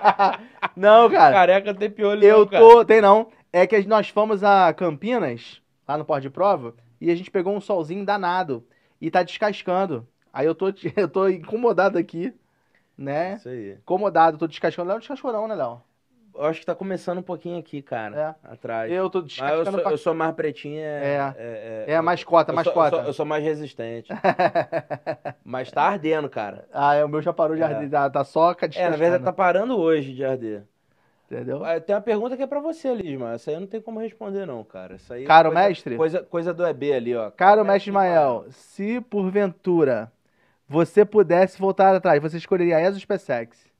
B: <laughs> Não, cara. Careca tem piolho, Eu não, tô. Tem
A: não. É que nós fomos a Campinas, lá no Porto de prova, e a gente pegou um solzinho danado. E tá descascando. Aí eu tô, eu tô incomodado aqui né? Isso aí. Incomodado, tô descascando. Léo descascorão, né, Léo?
B: Eu acho que tá começando um pouquinho aqui, cara. É. Atrás. Eu tô descascando. Mas eu sou, pra... eu sou mais pretinha. É, é. É, é, é mais cota, mais eu sou, cota. Eu eu sou, mais resistente. <laughs> Mas tá ardendo, cara. Ah, é, o meu já parou de é. arder.
A: Tá, tá só É, na verdade tá parando hoje de arder. Entendeu?
B: Ah, Tem uma pergunta que é pra você, Lisma. Essa aí não tenho como responder, não, cara. Isso aí. É caro coisa, mestre? Coisa, coisa do EB ali, ó.
A: Caro mestre Ismael, se porventura você pudesse voltar atrás, você escolheria essa ou SpaceX?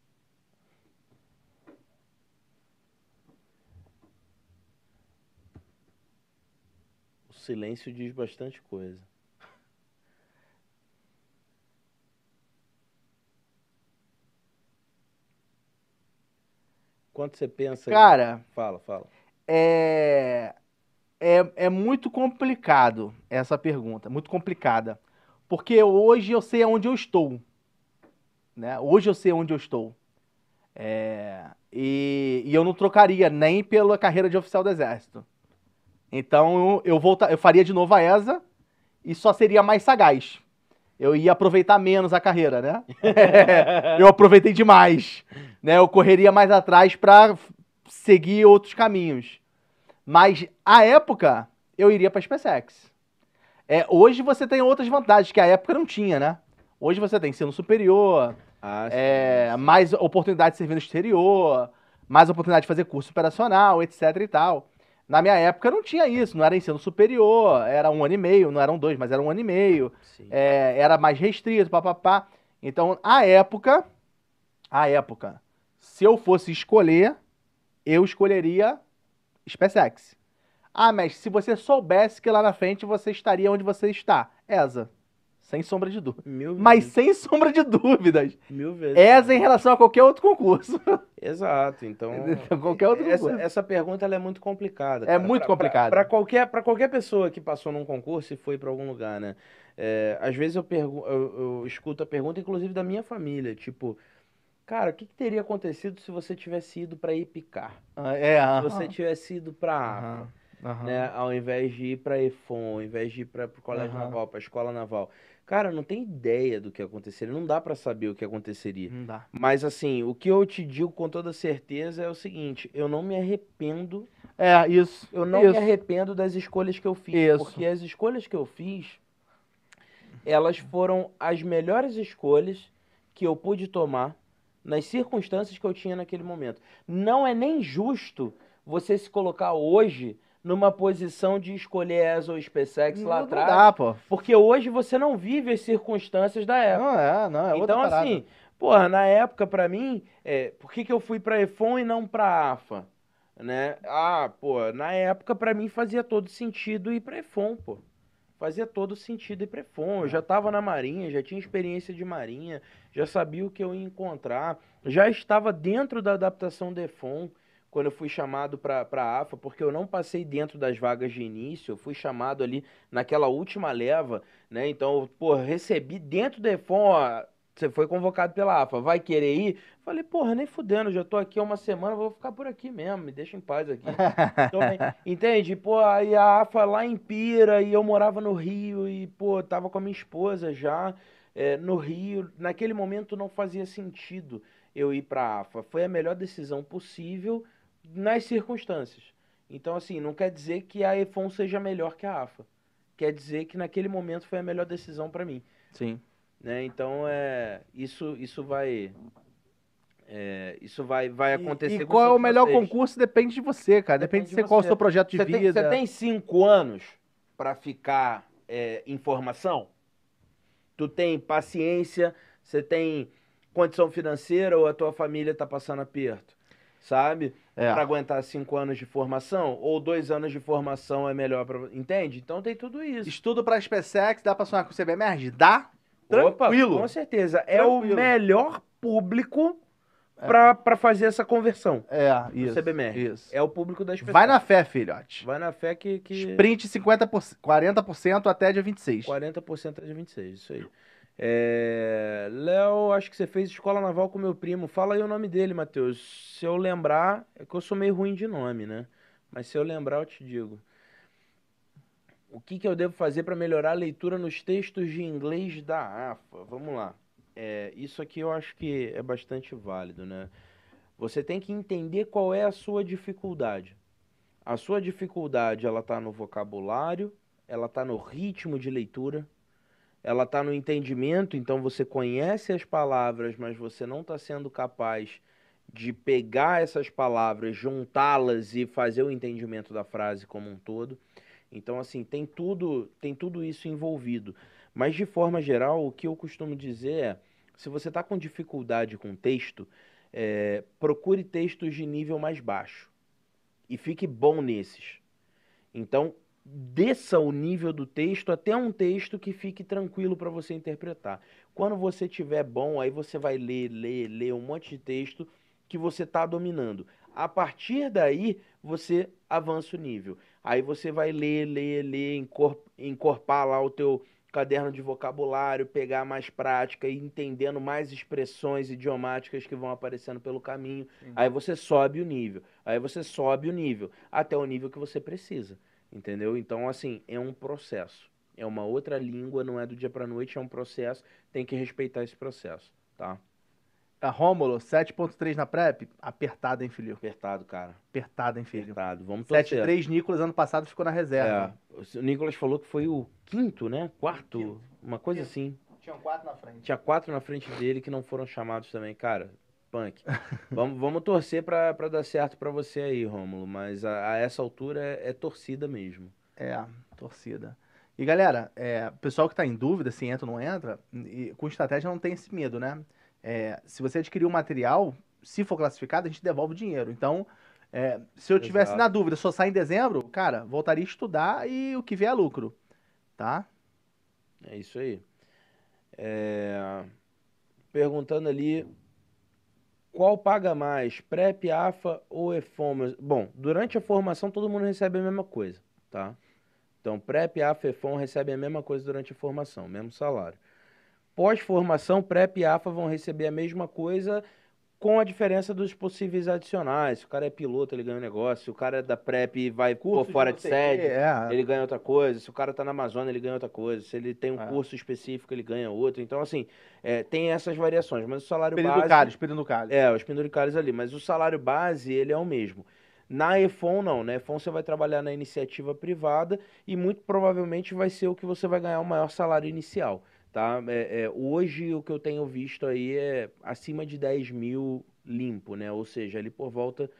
B: O silêncio diz bastante coisa. Quanto você pensa? Cara, aí? fala, fala. É... é é muito complicado
A: essa pergunta, muito complicada. Porque hoje eu sei aonde eu estou. Né? Hoje eu sei onde eu estou. É... E, e, eu não trocaria nem pela carreira de oficial do Exército. Então eu, volta, eu faria de novo a ESA e só seria mais sagaz. Eu ia aproveitar menos a carreira, né? <laughs> eu aproveitei demais. Né? Eu correria mais atrás para seguir outros caminhos. Mas, à época, eu iria para a SpaceX. É, hoje você tem outras vantagens que a época não tinha, né? Hoje você tem ensino superior, ah, é, mais oportunidade de servir no exterior, mais oportunidade de fazer curso operacional, etc e tal. Na minha época não tinha isso, não era ensino superior, era um ano e meio, não eram dois, mas era um ano e meio. É, era mais restrito, papapá. Então, a época, a época, se eu fosse escolher, eu escolheria SpaceX. Ah, mas se você soubesse que lá na frente você estaria onde você está. Essa. Sem sombra de dúvida. mas sem sombra de dúvidas.
B: Mil vezes. Essa em relação
A: a qualquer outro concurso. <laughs>
B: Exato. Então. qualquer outro essa, concurso. Essa pergunta é muito complicada. É cara. É muito pra, complicada. Para qualquer, qualquer pessoa que passou num concurso e foi para algum lugar, né? É, às vezes eu, eu, eu escuto a pergunta, inclusive da minha família. Tipo, Cara, o que, que, teria acontecido se você tivesse ido para Ipicar? Ah, é, uh -huh. Se você tivesse ido para -huh uhum. né? Ao invés de ir para EFON, ao invés de ir para o colégio uhum. naval, para a escola naval. Cara, não tem ideia do que aconteceria, não dá para saber o que aconteceria. Não dá. Mas assim, o que eu te digo com toda certeza é o seguinte, eu não me arrependo. É, isso. Eu não isso. me arrependo das escolhas que eu fiz, isso. porque as escolhas que eu fiz elas foram as melhores escolhas que eu pude tomar nas circunstâncias que eu tinha naquele momento. Não é nem justo você se colocar hoje numa posição de escolher as ou SpaceX não, lá não atrás. Dá, pô. Porque hoje você não vive as circunstâncias da época. Não, é, não, é Então, assim, porra, na época, para mim, é, por que, que eu fui pra EFON e não pra AFA? Né? Ah, pô, na época, para mim, fazia todo sentido ir pra EFON, pô. Fazia todo sentido ir pra EFON. Eu é. já tava na Marinha, já tinha experiência de Marinha, já sabia o que eu ia encontrar, já estava dentro da adaptação do EFON quando eu fui chamado para a AFA, porque eu não passei dentro das vagas de início, eu fui chamado ali naquela última leva, né? Então, pô, recebi dentro da EFON, ó, você foi convocado pela AFA, vai querer ir? Falei, porra, nem fudendo, já tô aqui há uma semana, vou ficar por aqui mesmo, me deixa em paz aqui. <laughs> então, entende? Pô, aí a AFA lá em Pira, e eu morava no Rio, e, pô, tava com a minha esposa já, é, no Rio, naquele momento não fazia sentido eu ir para a AFA. Foi a melhor decisão possível, nas circunstâncias. Então, assim, não quer dizer que a EFON seja melhor que a AFA. Quer dizer que naquele momento foi a melhor decisão para mim. Sim. Né? Então, é, isso, isso vai. É, isso vai, vai acontecer. E, e qual é o melhor vocês.
A: concurso depende de você, cara. Depende, depende de, de qual é o seu projeto de vida. Tem, você tem
B: cinco anos para ficar é, em formação? Tu tem paciência, você tem condição financeira ou a tua família tá passando aperto, sabe? é. para aguentar cinco anos de formação ou dois anos de formação é melhor para entende então tem tudo isso estudo para SpaceX dá para sonhar com o CBMERG? dá tranquilo Opa, com certeza tranquilo. é o melhor público é. para fazer essa conversão. É, isso. CBMR. Isso. É o público das pessoas. Vai na fé, filhote. Vai na fé que. que... Sprint 50%,
A: 40%
B: até dia 26. 40% até dia 26, isso aí. É... Léo, acho que você fez escola naval com meu primo. Fala aí o nome dele, Matheus. Se eu lembrar, é que eu sou meio ruim de nome, né? Mas se eu lembrar, eu te digo. O que, que eu devo fazer para melhorar a leitura nos textos de inglês da AFA? Vamos lá. É, isso aqui eu acho que é bastante válido, né? Você tem que entender qual é a sua dificuldade. A sua dificuldade, ela está no vocabulário, ela está no ritmo de leitura, ela está no entendimento, então você conhece as palavras, mas você não está sendo capaz de pegar essas palavras, juntá-las e fazer o entendimento da frase como um todo. Então, assim, tem tudo, tem tudo isso envolvido. Mas, de forma geral, o que eu costumo dizer é: se você está com dificuldade com texto, é, procure textos de nível mais baixo e fique bom nesses. Então, desça o nível do texto até um texto que fique tranquilo para você interpretar. Quando você tiver bom, aí você vai ler, ler, ler um monte de texto que você está dominando. A partir daí, você avança o nível. Aí você vai ler, ler, ler, encor encorpar lá o teu caderno de vocabulário, pegar mais prática e entendendo mais expressões idiomáticas que vão aparecendo pelo caminho. Uhum. Aí você sobe o nível. Aí você sobe o nível até o nível que você precisa. Entendeu? Então, assim, é um processo. É uma outra língua, não é do dia para noite, é um processo. Tem que respeitar esse processo, tá? A tá, Rômulo, 7.3 na PrEP? Apertado, hein, filho? Apertado, cara. Apertado, hein, filho? Apertado, vamos torcer. 7.3, Nicolas, ano passado, ficou na reserva. É, o Nicolas falou que foi o quinto, né? Quarto, quinto. uma coisa quinto. assim. tinha quatro na frente. Tinha quatro na frente dele que não foram chamados também, cara punk. <laughs> vamos, vamos torcer para dar certo para você aí, Rômulo, mas a, a essa altura é, é, torcida mesmo. É, torcida.
A: E galera, é, pessoal que está em dúvida se entra ou não entra, e, com estratégia não tem esse medo, né? É, se você adquirir o um material, se for classificado, a gente devolve o dinheiro. Então, é, se eu Exato. tivesse na dúvida, só sair em dezembro, cara, voltaria a estudar e o que vier é lucro,
B: tá? É isso aí. É... Perguntando ali qual paga mais, PrEP, AFA ou EFOM? Bom, durante a formação todo mundo recebe a mesma coisa, tá? Então, PrEP, AFA, EFOM recebem a mesma coisa durante a formação, mesmo salário. Pós-formação, PrEP e AFA vão receber a mesma coisa com a diferença dos possíveis adicionais. Se o cara é piloto, ele ganha um negócio. Se o cara é da PrEP e vai curso fora de, de sede, é. ele ganha outra coisa. Se o cara tá na Amazônia, ele ganha outra coisa. Se ele tem um é. curso específico, ele ganha outro. Então, assim, é, tem essas variações. Mas o salário base... Penduricários, É, os penduricários ali. Mas o salário base, ele é o mesmo. Na EFON, não. Na né? EFON, você vai trabalhar na iniciativa privada e muito provavelmente vai ser o que você vai ganhar o maior salário inicial. Tá? É, é, hoje o que eu tenho visto aí é acima de 10 mil limpo, né? Ou seja, ali por volta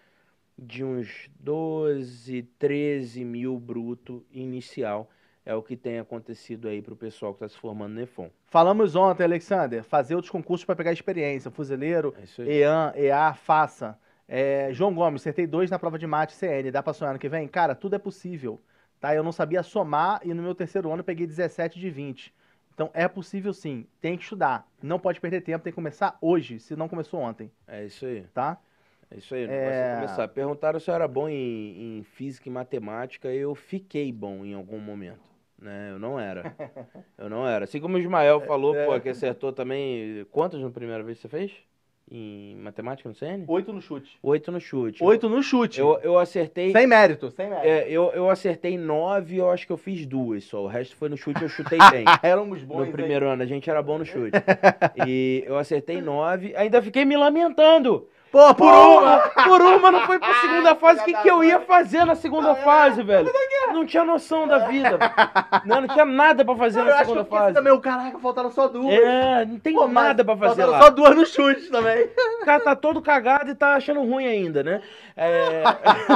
B: de uns 12, 13 mil bruto inicial é o que tem acontecido aí para o pessoal que está se formando no EFON.
A: Falamos ontem, Alexander, fazer outros concursos para pegar experiência. Fuzileiro, é EAN, EA, Faça. É, João Gomes, acertei dois na prova de mate CN. Dá para sonhar no que vem? Cara, tudo é possível. Tá? Eu não sabia somar e no meu terceiro ano peguei 17 de 20. Então é possível sim, tem que estudar. Não pode perder tempo, tem que começar hoje, se não começou ontem.
B: É isso aí. Tá? É isso aí, não é... começar. Perguntaram se eu era bom em, em física e matemática, eu fiquei bom em algum momento né? Eu não era. <laughs> Eu não era. Assim como o Ismael falou, é, pô, é. que acertou também. Quantas na primeira vez você fez? em matemática no CN? Oito no chute. Oito no chute. Oito no chute. Eu, eu acertei. Sem mérito, sem mérito. É, eu, eu acertei nove eu acho que eu fiz duas só. O resto foi no chute, eu chutei <laughs> bem. <laughs> Éramos bons. No primeiro hein? ano, a gente era bom no chute. <laughs> e eu acertei nove, ainda fiquei me lamentando. Pô, por uma, por uma não foi pra segunda ah, fase. O que, que eu ia fazer na segunda ah, fase, velho? Não tinha noção da vida. Não, não tinha nada pra fazer na segunda fase. Também,
A: o caraca, faltaram só duas. É, não tem Pô, nada pra fazer lá. Só
B: duas no chute também. O cara tá todo cagado e tá achando ruim ainda, né? É...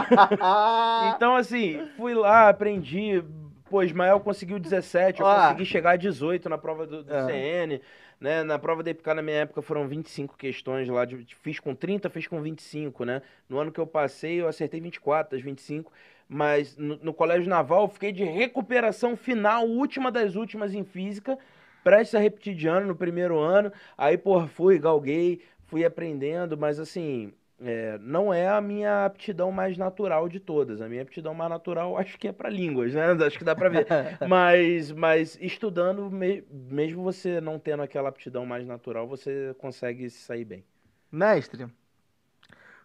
B: <laughs> então, assim, fui lá, aprendi. Pô, Ismael conseguiu 17, eu consegui chegar a 18 na prova do, do é. Ah. CN né? Na prova da EPK, na minha época, foram 25 questões lá. De, fiz com 30, fiz com 25, né? No ano que eu passei, eu acertei 24 das 25. Mas no, no Colégio Naval, eu fiquei de recuperação final, última das últimas em física. Prestes a repetir de ano no primeiro ano. Aí, pô, fui, galguei, fui aprendendo, mas assim, é, não é a minha aptidão mais natural de todas. A minha aptidão mais natural acho que é para línguas, né? <laughs> Acho que dá para ver. mas, mas estudando, me, mesmo você não tendo aquela aptidão mais natural, você consegue se sair bem.
A: Mestre,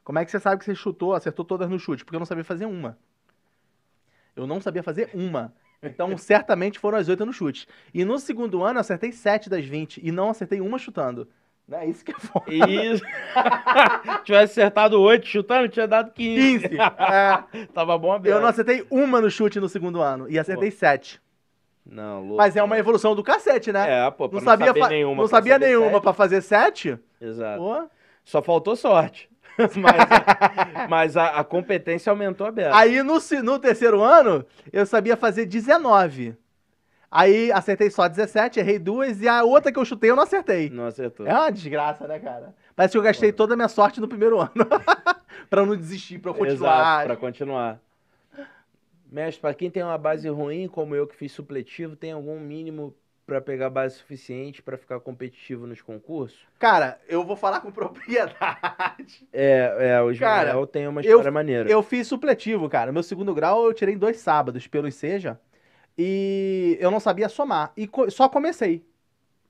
A: como é que você sabe que você chutou, acertou todas no chute? Porque eu não sabia fazer uma. Eu não sabia fazer uma. Então, <laughs> certamente foram as oito no chute. E no segundo ano, eu acertei sete das vinte e não acertei uma chutando. Não é
B: isso que é foda. Isso. <laughs> Tivesse acertado 8 chutando, tinha dado 15. 15. É. Tava bom a beira. Eu não
A: acertei uma no chute no segundo ano e acertei pô. 7.
B: Não, louco. Mas
A: é uma né? evolução do cacete, né? É, pô, não, não sabia nenhuma. Não sabia nenhuma 7. pra fazer 7.
B: Exato. Pô. Só faltou sorte. <laughs> mas, mas a, a, competência aumentou a beira.
A: Aí no, no terceiro ano, eu sabia fazer 19. Aí acertei só 17, errei duas, e a outra que eu chutei eu não acertei. Não acertou. É uma desgraça, né, cara?
B: Parece que eu gastei Pô.
A: toda a minha sorte no primeiro ano.
B: <laughs> pra não desistir, pra eu continuar. Exato, pra continuar. Mestre, pra quem tem uma base ruim, como eu que fiz supletivo, tem algum mínimo para pegar base suficiente para ficar competitivo nos concursos?
A: Cara, eu vou falar com propriedade.
B: É, é o Ismael tem uma história eu, maneira. Eu
A: fiz supletivo, cara. Meu segundo grau eu tirei em dois sábados, pelo seja. E eu não sabia somar. E co só comecei.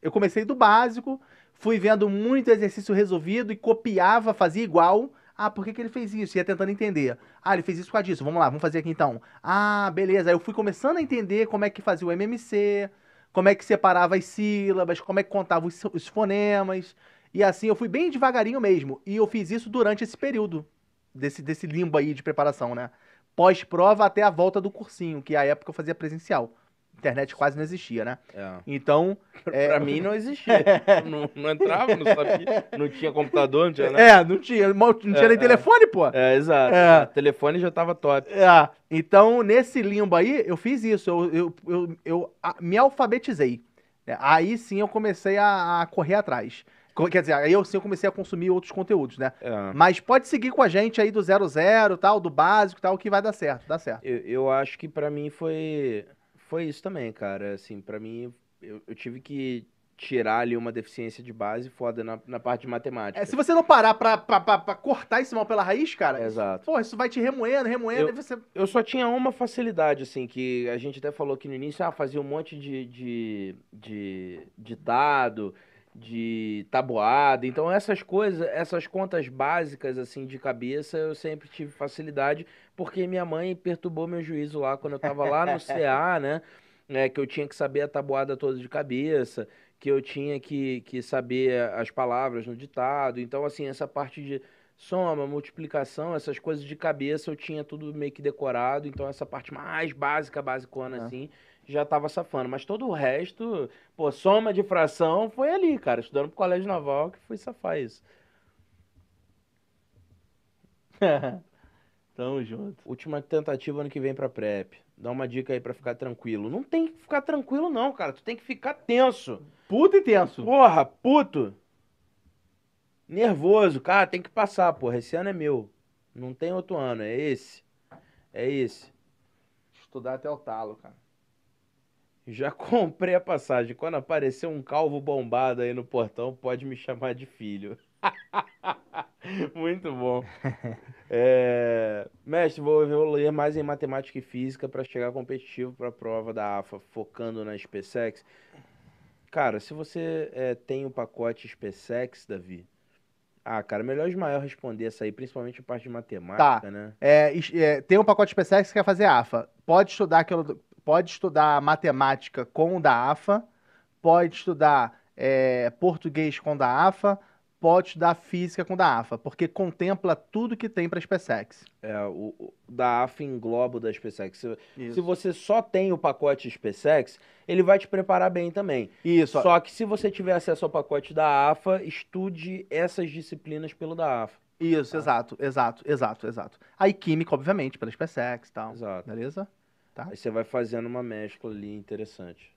A: Eu comecei do básico, fui vendo muito exercício resolvido e copiava, fazia igual. Ah, por que, que ele fez isso? Ia tentando entender. Ah, ele fez isso com a disso. Vamos lá, vamos fazer aqui então. Ah, beleza. Aí eu fui começando a entender como é que fazia o MMC, como é que separava as sílabas, como é que contava os, os fonemas. E assim eu fui bem devagarinho mesmo. E eu fiz isso durante esse período desse, desse limbo aí de preparação, né? pós-prova até a volta do cursinho, que a época eu fazia presencial. Internet quase não existia, né? É. Então. <laughs> É... pra mim não existia.
B: <laughs> não, não, entrava, não sabia. Não tinha computador, não tinha nada. É, não
A: tinha. Não tinha é, nem é. telefone, pô. É, exato. É.
B: telefone já tava top.
A: É. Então, nesse limbo aí, eu fiz isso. Eu, eu, eu, eu a, me alfabetizei. É, aí sim eu comecei a, a correr atrás. Quer dizer, aí eu sim eu comecei a consumir outros conteúdos, né? É. Mas pode seguir com a gente aí do zero zero, tal, do básico, tal, que vai dar certo, dá certo.
B: Eu, eu acho que para mim foi foi isso também, cara. Assim, para mim eu, eu tive que tirar ali uma deficiência de base foda na, na parte de é, matemática. É, se você não parar pra, pra, pra, pra, cortar esse mal pela raiz, cara, Exato. Pô, isso vai te
A: remoendo, remoendo. Eu, você... eu
B: só tinha uma facilidade, assim, que a gente até falou aqui no início, ah, fazia um monte de, de, de dado de tabuada. Então essas coisas, essas contas básicas assim de cabeça, eu sempre tive facilidade, porque minha mãe perturbou meu juízo lá quando eu tava lá no CA, <laughs> né? É, que eu tinha que saber a tabuada toda de cabeça, que eu tinha que, que saber as palavras no ditado. Então, assim, essa parte de soma, multiplicação, essas coisas de cabeça eu tinha tudo meio que decorado. Então, essa parte mais básica, basicona, ah. assim, já estava safando. Mas todo o resto, pô, soma de fração foi ali, cara, estudando pro Colégio Naval que fui safar isso. <laughs> Tamo junto. Última tentativa ano que vem pra PrEP. Dá uma dica aí pra ficar tranquilo. Não tem que ficar tranquilo, não, cara. Tu tem que ficar tenso. Puto e tenso. Porra, puto. Nervoso, cara, tem que passar, porra. Esse ano é meu. Não tem outro ano, é esse. É esse. Estudar até o talo, cara. Já <laughs> comprei a passagem. Quando aparecer um calvo bombado aí no portão, pode me chamar de filho. <laughs> Muito bom. <laughs> É... Mestre, vou evoluir mais em matemática e física para chegar competitivo para a prova da AFA, focando na SpaceX. Cara, se você é, tem o um pacote SpaceX, Davi. Ah, cara, melhor maior responder essa aí, principalmente a parte de matemática, tá. né?
A: É, é, tem um pacote SpaceX que quer fazer AFA. Pode estudar aquilo pode estudar matemática com o da AFA, pode estudar é, português com o da AFA, pode estudar física com o da AFA, porque contempla tudo que tem para a SpaceX.
B: É, o, o, da AFA engloba o da SpaceX. Se, se, você só tem o pacote SpaceX, ele vai te preparar bem também. Isso. Só que se você tiver acesso ao pacote da AFA, estude essas disciplinas pelo da AFA. Isso, tá? exato, exato, exato, exato. Aí química, obviamente, pela SpaceX e tal. Exato. Beleza? Tá. Aí você vai fazendo uma mescla ali interessante.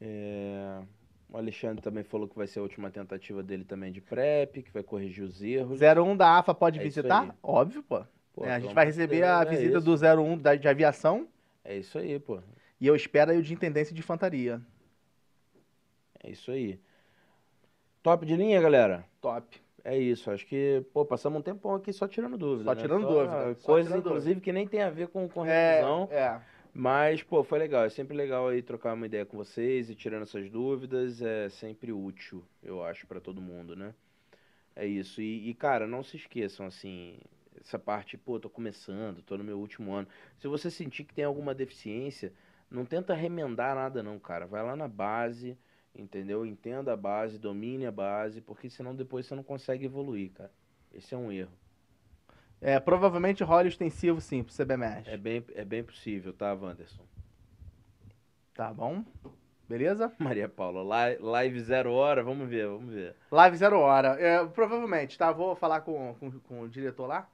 B: É... O Alexandre também falou que vai ser a última tentativa dele também de PrEP, que vai corrigir os erros. 01 da AFA pode é visitar? Óbvio, pô. pô é, a então gente vai receber a é, é visita é
A: do 01 da, de aviação.
B: É isso aí, pô. E eu
A: espero aí o de intendência de infantaria.
B: É isso aí. Top de linha, galera? Top é isso. Acho que, pô, passamos um tempão aqui só tirando dúvidas, Só né? tirando dúvidas, coisas, inclusive, dúvida. que nem tem a ver com, com é, revisão. É, é, Mas, pô, foi legal. É sempre legal aí trocar uma ideia com vocês e tirando essas dúvidas. É sempre útil, eu acho, para todo mundo, né? É isso. E, e, cara, não se esqueçam, assim, essa parte, pô, tô começando, tô no meu último ano. Se você sentir que tem alguma deficiência, não tenta remendar nada, não, cara. Vai lá na base entendeu? Entenda a base, domine a base, porque senão depois você não consegue evoluir, cara. Esse é um erro.
A: É, provavelmente role extensivo sim pro CBMS. É
B: bem, é bem possível, tá, Wanderson? Tá bom. Beleza? <laughs> Maria Paula, live zero hora, vamos ver, vamos ver.
A: Live zero hora, é, provavelmente, tá? Vou falar com, com, com, o diretor lá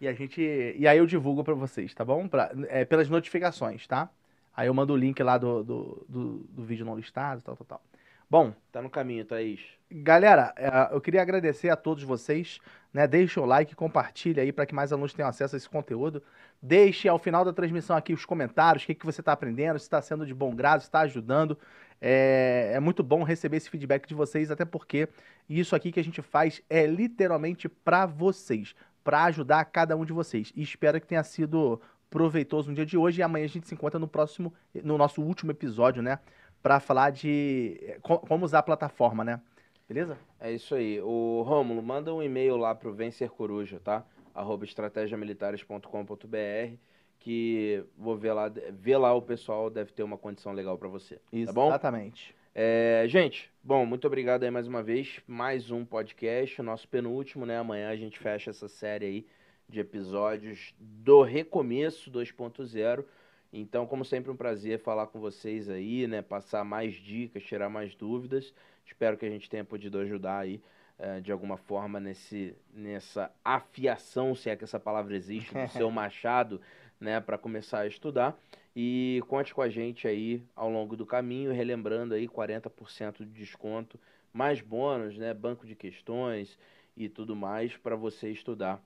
A: e a gente, e aí eu divulgo para vocês, tá bom? Pra, é, pelas notificações, tá? Aí eu mando o link lá do, do, do, do vídeo não listado, tal, tal, tal. Bom.
B: Tá no caminho, Thaís.
A: Galera, é, eu queria agradecer a todos vocês. Né? Deixa o like, compartilha aí para que mais alunos tenham acesso a esse conteúdo. Deixe ao final da transmissão aqui os comentários, o que, que você está aprendendo, se está sendo de bom grado, se está ajudando. É, é muito bom receber esse feedback de vocês, até porque isso aqui que a gente faz é literalmente para vocês, para ajudar cada um de vocês. E espero que tenha sido proveitoso no dia de hoje e amanhã a gente se encontra no próximo, no nosso último episódio, né? Para falar de eh, como usar a plataforma, né?
B: Beleza? É isso aí. O Rômulo, manda um e-mail lá pro Vencer Coruja, tá? Arroba estratégiamilitares.com.br que vou ver lá, ver lá o pessoal deve ter uma condição legal para você. Isso, tá bom? Exatamente. É, gente, bom, muito obrigado aí mais uma vez. Mais um podcast, nosso penúltimo, né? Amanhã a gente fecha essa série aí de episódios do Recomeço 2.0. Então, como sempre, um prazer falar com vocês aí, né? Passar mais dicas, tirar mais dúvidas. Espero que a gente tenha podido ajudar aí eh, de alguma forma nesse, nessa afiação, se é que essa palavra existe, do seu <laughs> machado, né? Para começar a estudar. E conte com a gente aí ao longo do caminho, relembrando aí 40% de desconto, mais bônus, né? Banco de questões e tudo mais para você estudar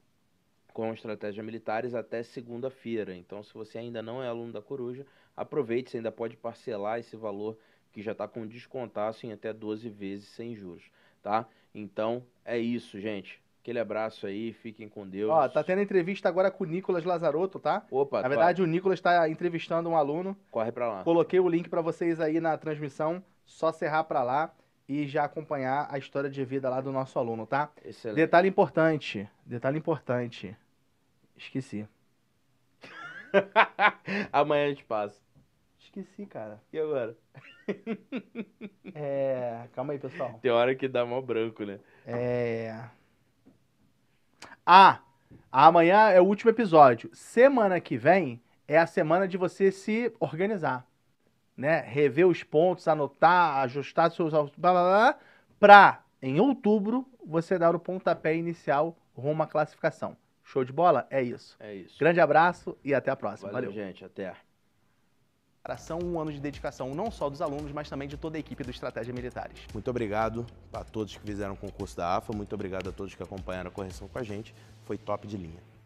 B: com estratégia militares até segunda-feira. Então, se você ainda não é aluno da Coruja, aproveite, você ainda pode parcelar esse valor que já está com descontaço em até 12 vezes sem juros, tá? Então, é isso, gente. Aquele abraço aí, fiquem com Deus. Ó, tá
A: tendo entrevista agora com o Nicolas Lazarotto, tá?
B: Opa, Na verdade, o
A: Nicolas está entrevistando um aluno. Corre para lá. Coloquei o link para vocês aí na transmissão, só serrar para lá e já acompanhar a história de vida lá do nosso aluno, tá? Excelente. Detalhe importante, detalhe importante.
B: Esqueci. <laughs> Amanhã a gente passo. Esqueci, cara. E agora? É. Calma aí, pessoal. Tem hora que dá mó branco, né?
A: É. Ah! Amanhã é o último episódio. Semana que vem é a semana de você se organizar. Né? Rever os pontos, anotar, ajustar seus. blá blá blá. Pra, em outubro, você dar o pontapé inicial rumo à classificação. Show de bola? É isso. É isso. Grande abraço e até a próxima. Valeu, Valeu. gente.
B: Até. São
A: um ano de dedicação não só dos alunos, mas também de toda a equipe do Estratégia Militares. Muito obrigado a todos que
B: fizeram o concurso da AFA, muito obrigado a todos que acompanharam a correção com a gente. Foi top de linha.